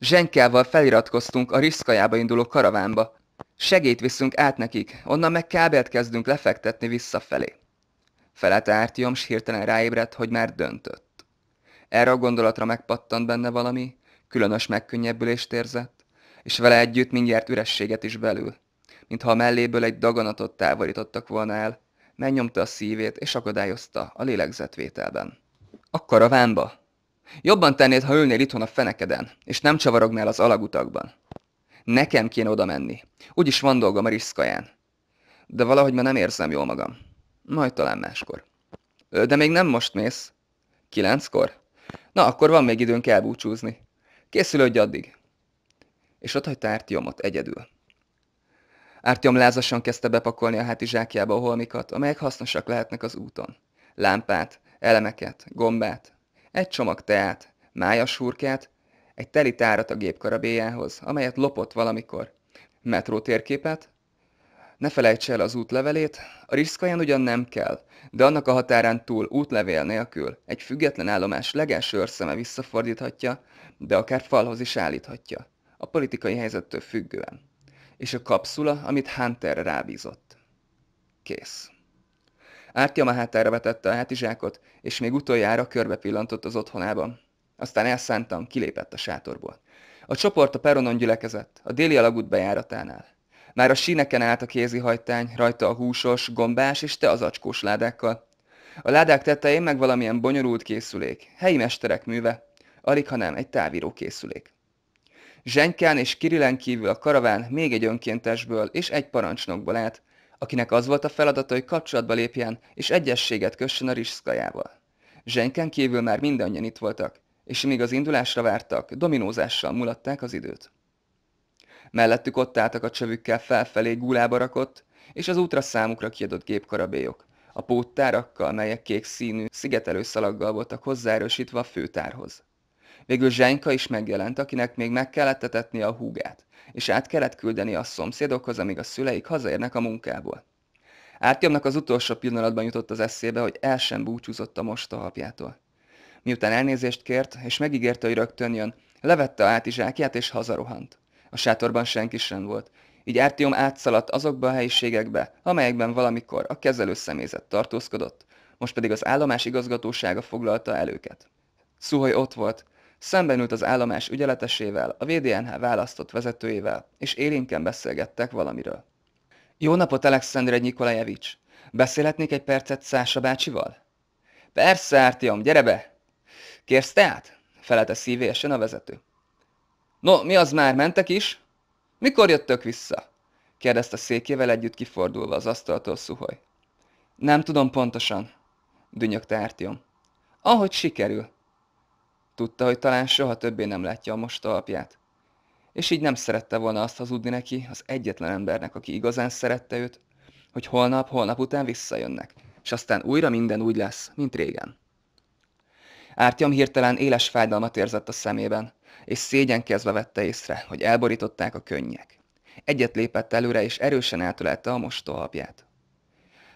Zsenykával feliratkoztunk a Riszkajába induló karavánba. Segít viszünk át nekik, onnan meg kábelt kezdünk lefektetni visszafelé. Felelte Ártyom, s hirtelen ráébredt, hogy már döntött. Erre a gondolatra megpattant benne valami, különös megkönnyebbülést érzett, és vele együtt mindjárt ürességet is belül mintha a melléből egy daganatot távolítottak volna el. Megnyomta a szívét, és akadályozta a lélegzetvételben. A karavánba? Jobban tennéd, ha ülnél itthon a fenekeden, és nem csavarognál az alagutakban. Nekem kéne oda menni. Úgyis van dolgom a riszkaján. De valahogy ma nem érzem jól magam. Majd talán máskor. De még nem most mész. Kilenckor? Na, akkor van még időnk elbúcsúzni. Készülődj addig. És ott hagyta Ártiomot egyedül. Ártyom lázasan kezdte bepakolni a hátizsákjába a holmikat, amelyek hasznosak lehetnek az úton. Lámpát, elemeket, gombát, egy csomag teát, májas hurkát, egy teli tárat a gépkarabéjához, amelyet lopott valamikor, metró térképet, ne felejts el az útlevelét, a riszkaján ugyan nem kell, de annak a határán túl útlevél nélkül egy független állomás legelső őrszeme visszafordíthatja, de akár falhoz is állíthatja, a politikai helyzettől függően és a kapszula, amit Hunter rábízott. Kész. a hátára vetette a hátizsákot, és még utoljára körbe pillantott az otthonában. Aztán elszántam, kilépett a sátorból. A csoport a peronon gyülekezett, a déli alagút bejáratánál. Már a síneken állt a kézi hajtány, rajta a húsos, gombás és teazacskós ládákkal. A ládák tetején meg valamilyen bonyolult készülék, helyi mesterek műve, alig ha nem egy távíró készülék. Zsenkán és Kirillen kívül a karaván még egy önkéntesből és egy parancsnokból állt, akinek az volt a feladata, hogy kapcsolatba lépjen és egyességet kössön a Riskajával. Zsenken kívül már mindannyian itt voltak, és míg az indulásra vártak, dominózással mulatták az időt. Mellettük ott álltak a csövükkel felfelé gulába rakott, és az útra számukra kiadott gépkarabélyok, a póttárakkal, melyek kék színű, szigetelő szalaggal voltak hozzáerősítve a főtárhoz. Végül Zsenyka is megjelent, akinek még meg kellett etetni a húgát, és át kellett küldeni a szomszédokhoz, amíg a szüleik hazaérnek a munkából. Ártyomnak az utolsó pillanatban jutott az eszébe, hogy el sem búcsúzott a mostohapjától. Miután elnézést kért, és megígérte, hogy rögtön jön, levette a hátizsákját és hazarohant. A sátorban senki sem volt, így Ártyom átszaladt azokba a helyiségekbe, amelyekben valamikor a kezelő személyzet tartózkodott, most pedig az állomás igazgatósága foglalta el őket. Szuhaj ott volt, Szembenült az állomás ügyeletesével, a VDNH választott vezetőjével, és élénken beszélgettek valamiről. Jó napot, Alexandre Nikolajevics! Beszélhetnék egy percet Szása bácsival? Persze, Ártiom, gyere be! Kérsz teát? felelte szívélyesen a vezető. No, mi az már, mentek is? Mikor jöttök vissza? kérdezte székével együtt kifordulva az asztaltól Szuhoj. Nem tudom pontosan, dünnyögte Ártiom. Ahogy sikerül, Tudta, hogy talán soha többé nem látja a most alapját. És így nem szerette volna azt hazudni neki, az egyetlen embernek, aki igazán szerette őt, hogy holnap, holnap után visszajönnek, és aztán újra minden úgy lesz, mint régen. Ártyom hirtelen éles fájdalmat érzett a szemében, és szégyenkezve vette észre, hogy elborították a könnyek. Egyet lépett előre, és erősen eltölelte a mostohapját.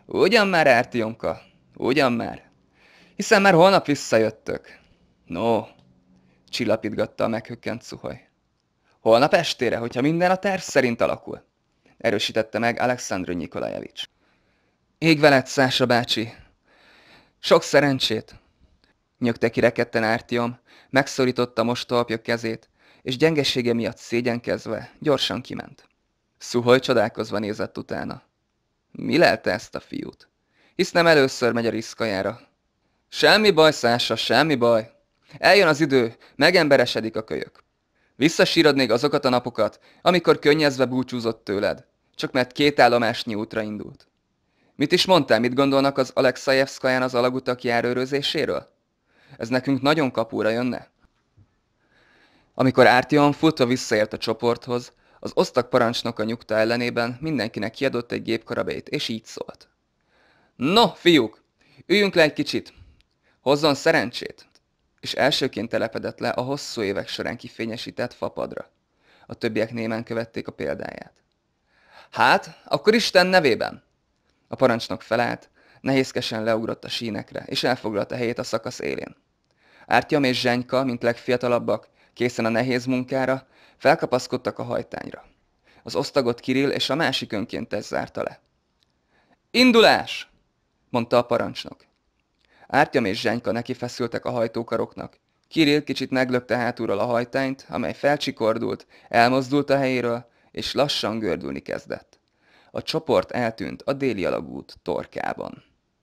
Ugyan már, Ártyomka, ugyan már, hiszen már holnap visszajöttök. No, csillapítgatta a meghökkent szuhaj. Holnap estére, hogyha minden a terv szerint alakul, erősítette meg Alexandru Nikolajevics. Ég veled, Szása bácsi! Sok szerencsét! Nyögte ki rekedten Ártiom, megszorította most apja kezét, és gyengesége miatt szégyenkezve gyorsan kiment. Szuhoj csodálkozva nézett utána. Mi lelte ezt a fiút? Hisz nem először megy a riszkajára. Semmi baj, Szása, semmi baj, Eljön az idő, megemberesedik a kölyök. még azokat a napokat, amikor könnyezve búcsúzott tőled, csak mert két állomásnyi útra indult. Mit is mondtál, mit gondolnak az Alexajevszkaján az alagutak járőrözéséről? Ez nekünk nagyon kapúra jönne. Amikor Ártion futva visszaért a csoporthoz, az osztag parancsnoka nyugta ellenében mindenkinek kiadott egy gépkarabét, és így szólt. No, fiúk, üljünk le egy kicsit. Hozzon szerencsét és elsőként telepedett le a hosszú évek során kifényesített fapadra. A többiek némen követték a példáját. Hát, akkor Isten nevében! A parancsnok felállt, nehézkesen leugrott a sínekre, és elfoglalta helyét a szakasz élén. Ártyom és Zsenyka, mint legfiatalabbak, készen a nehéz munkára, felkapaszkodtak a hajtányra. Az osztagot Kirill és a másik önként ez zárta le. Indulás! mondta a parancsnok. Ártyam és Zsenyka neki feszültek a hajtókaroknak. Kirill kicsit meglökte hátulról a hajtányt, amely felcsikordult, elmozdult a helyéről, és lassan gördülni kezdett. A csoport eltűnt a déli alagút torkában.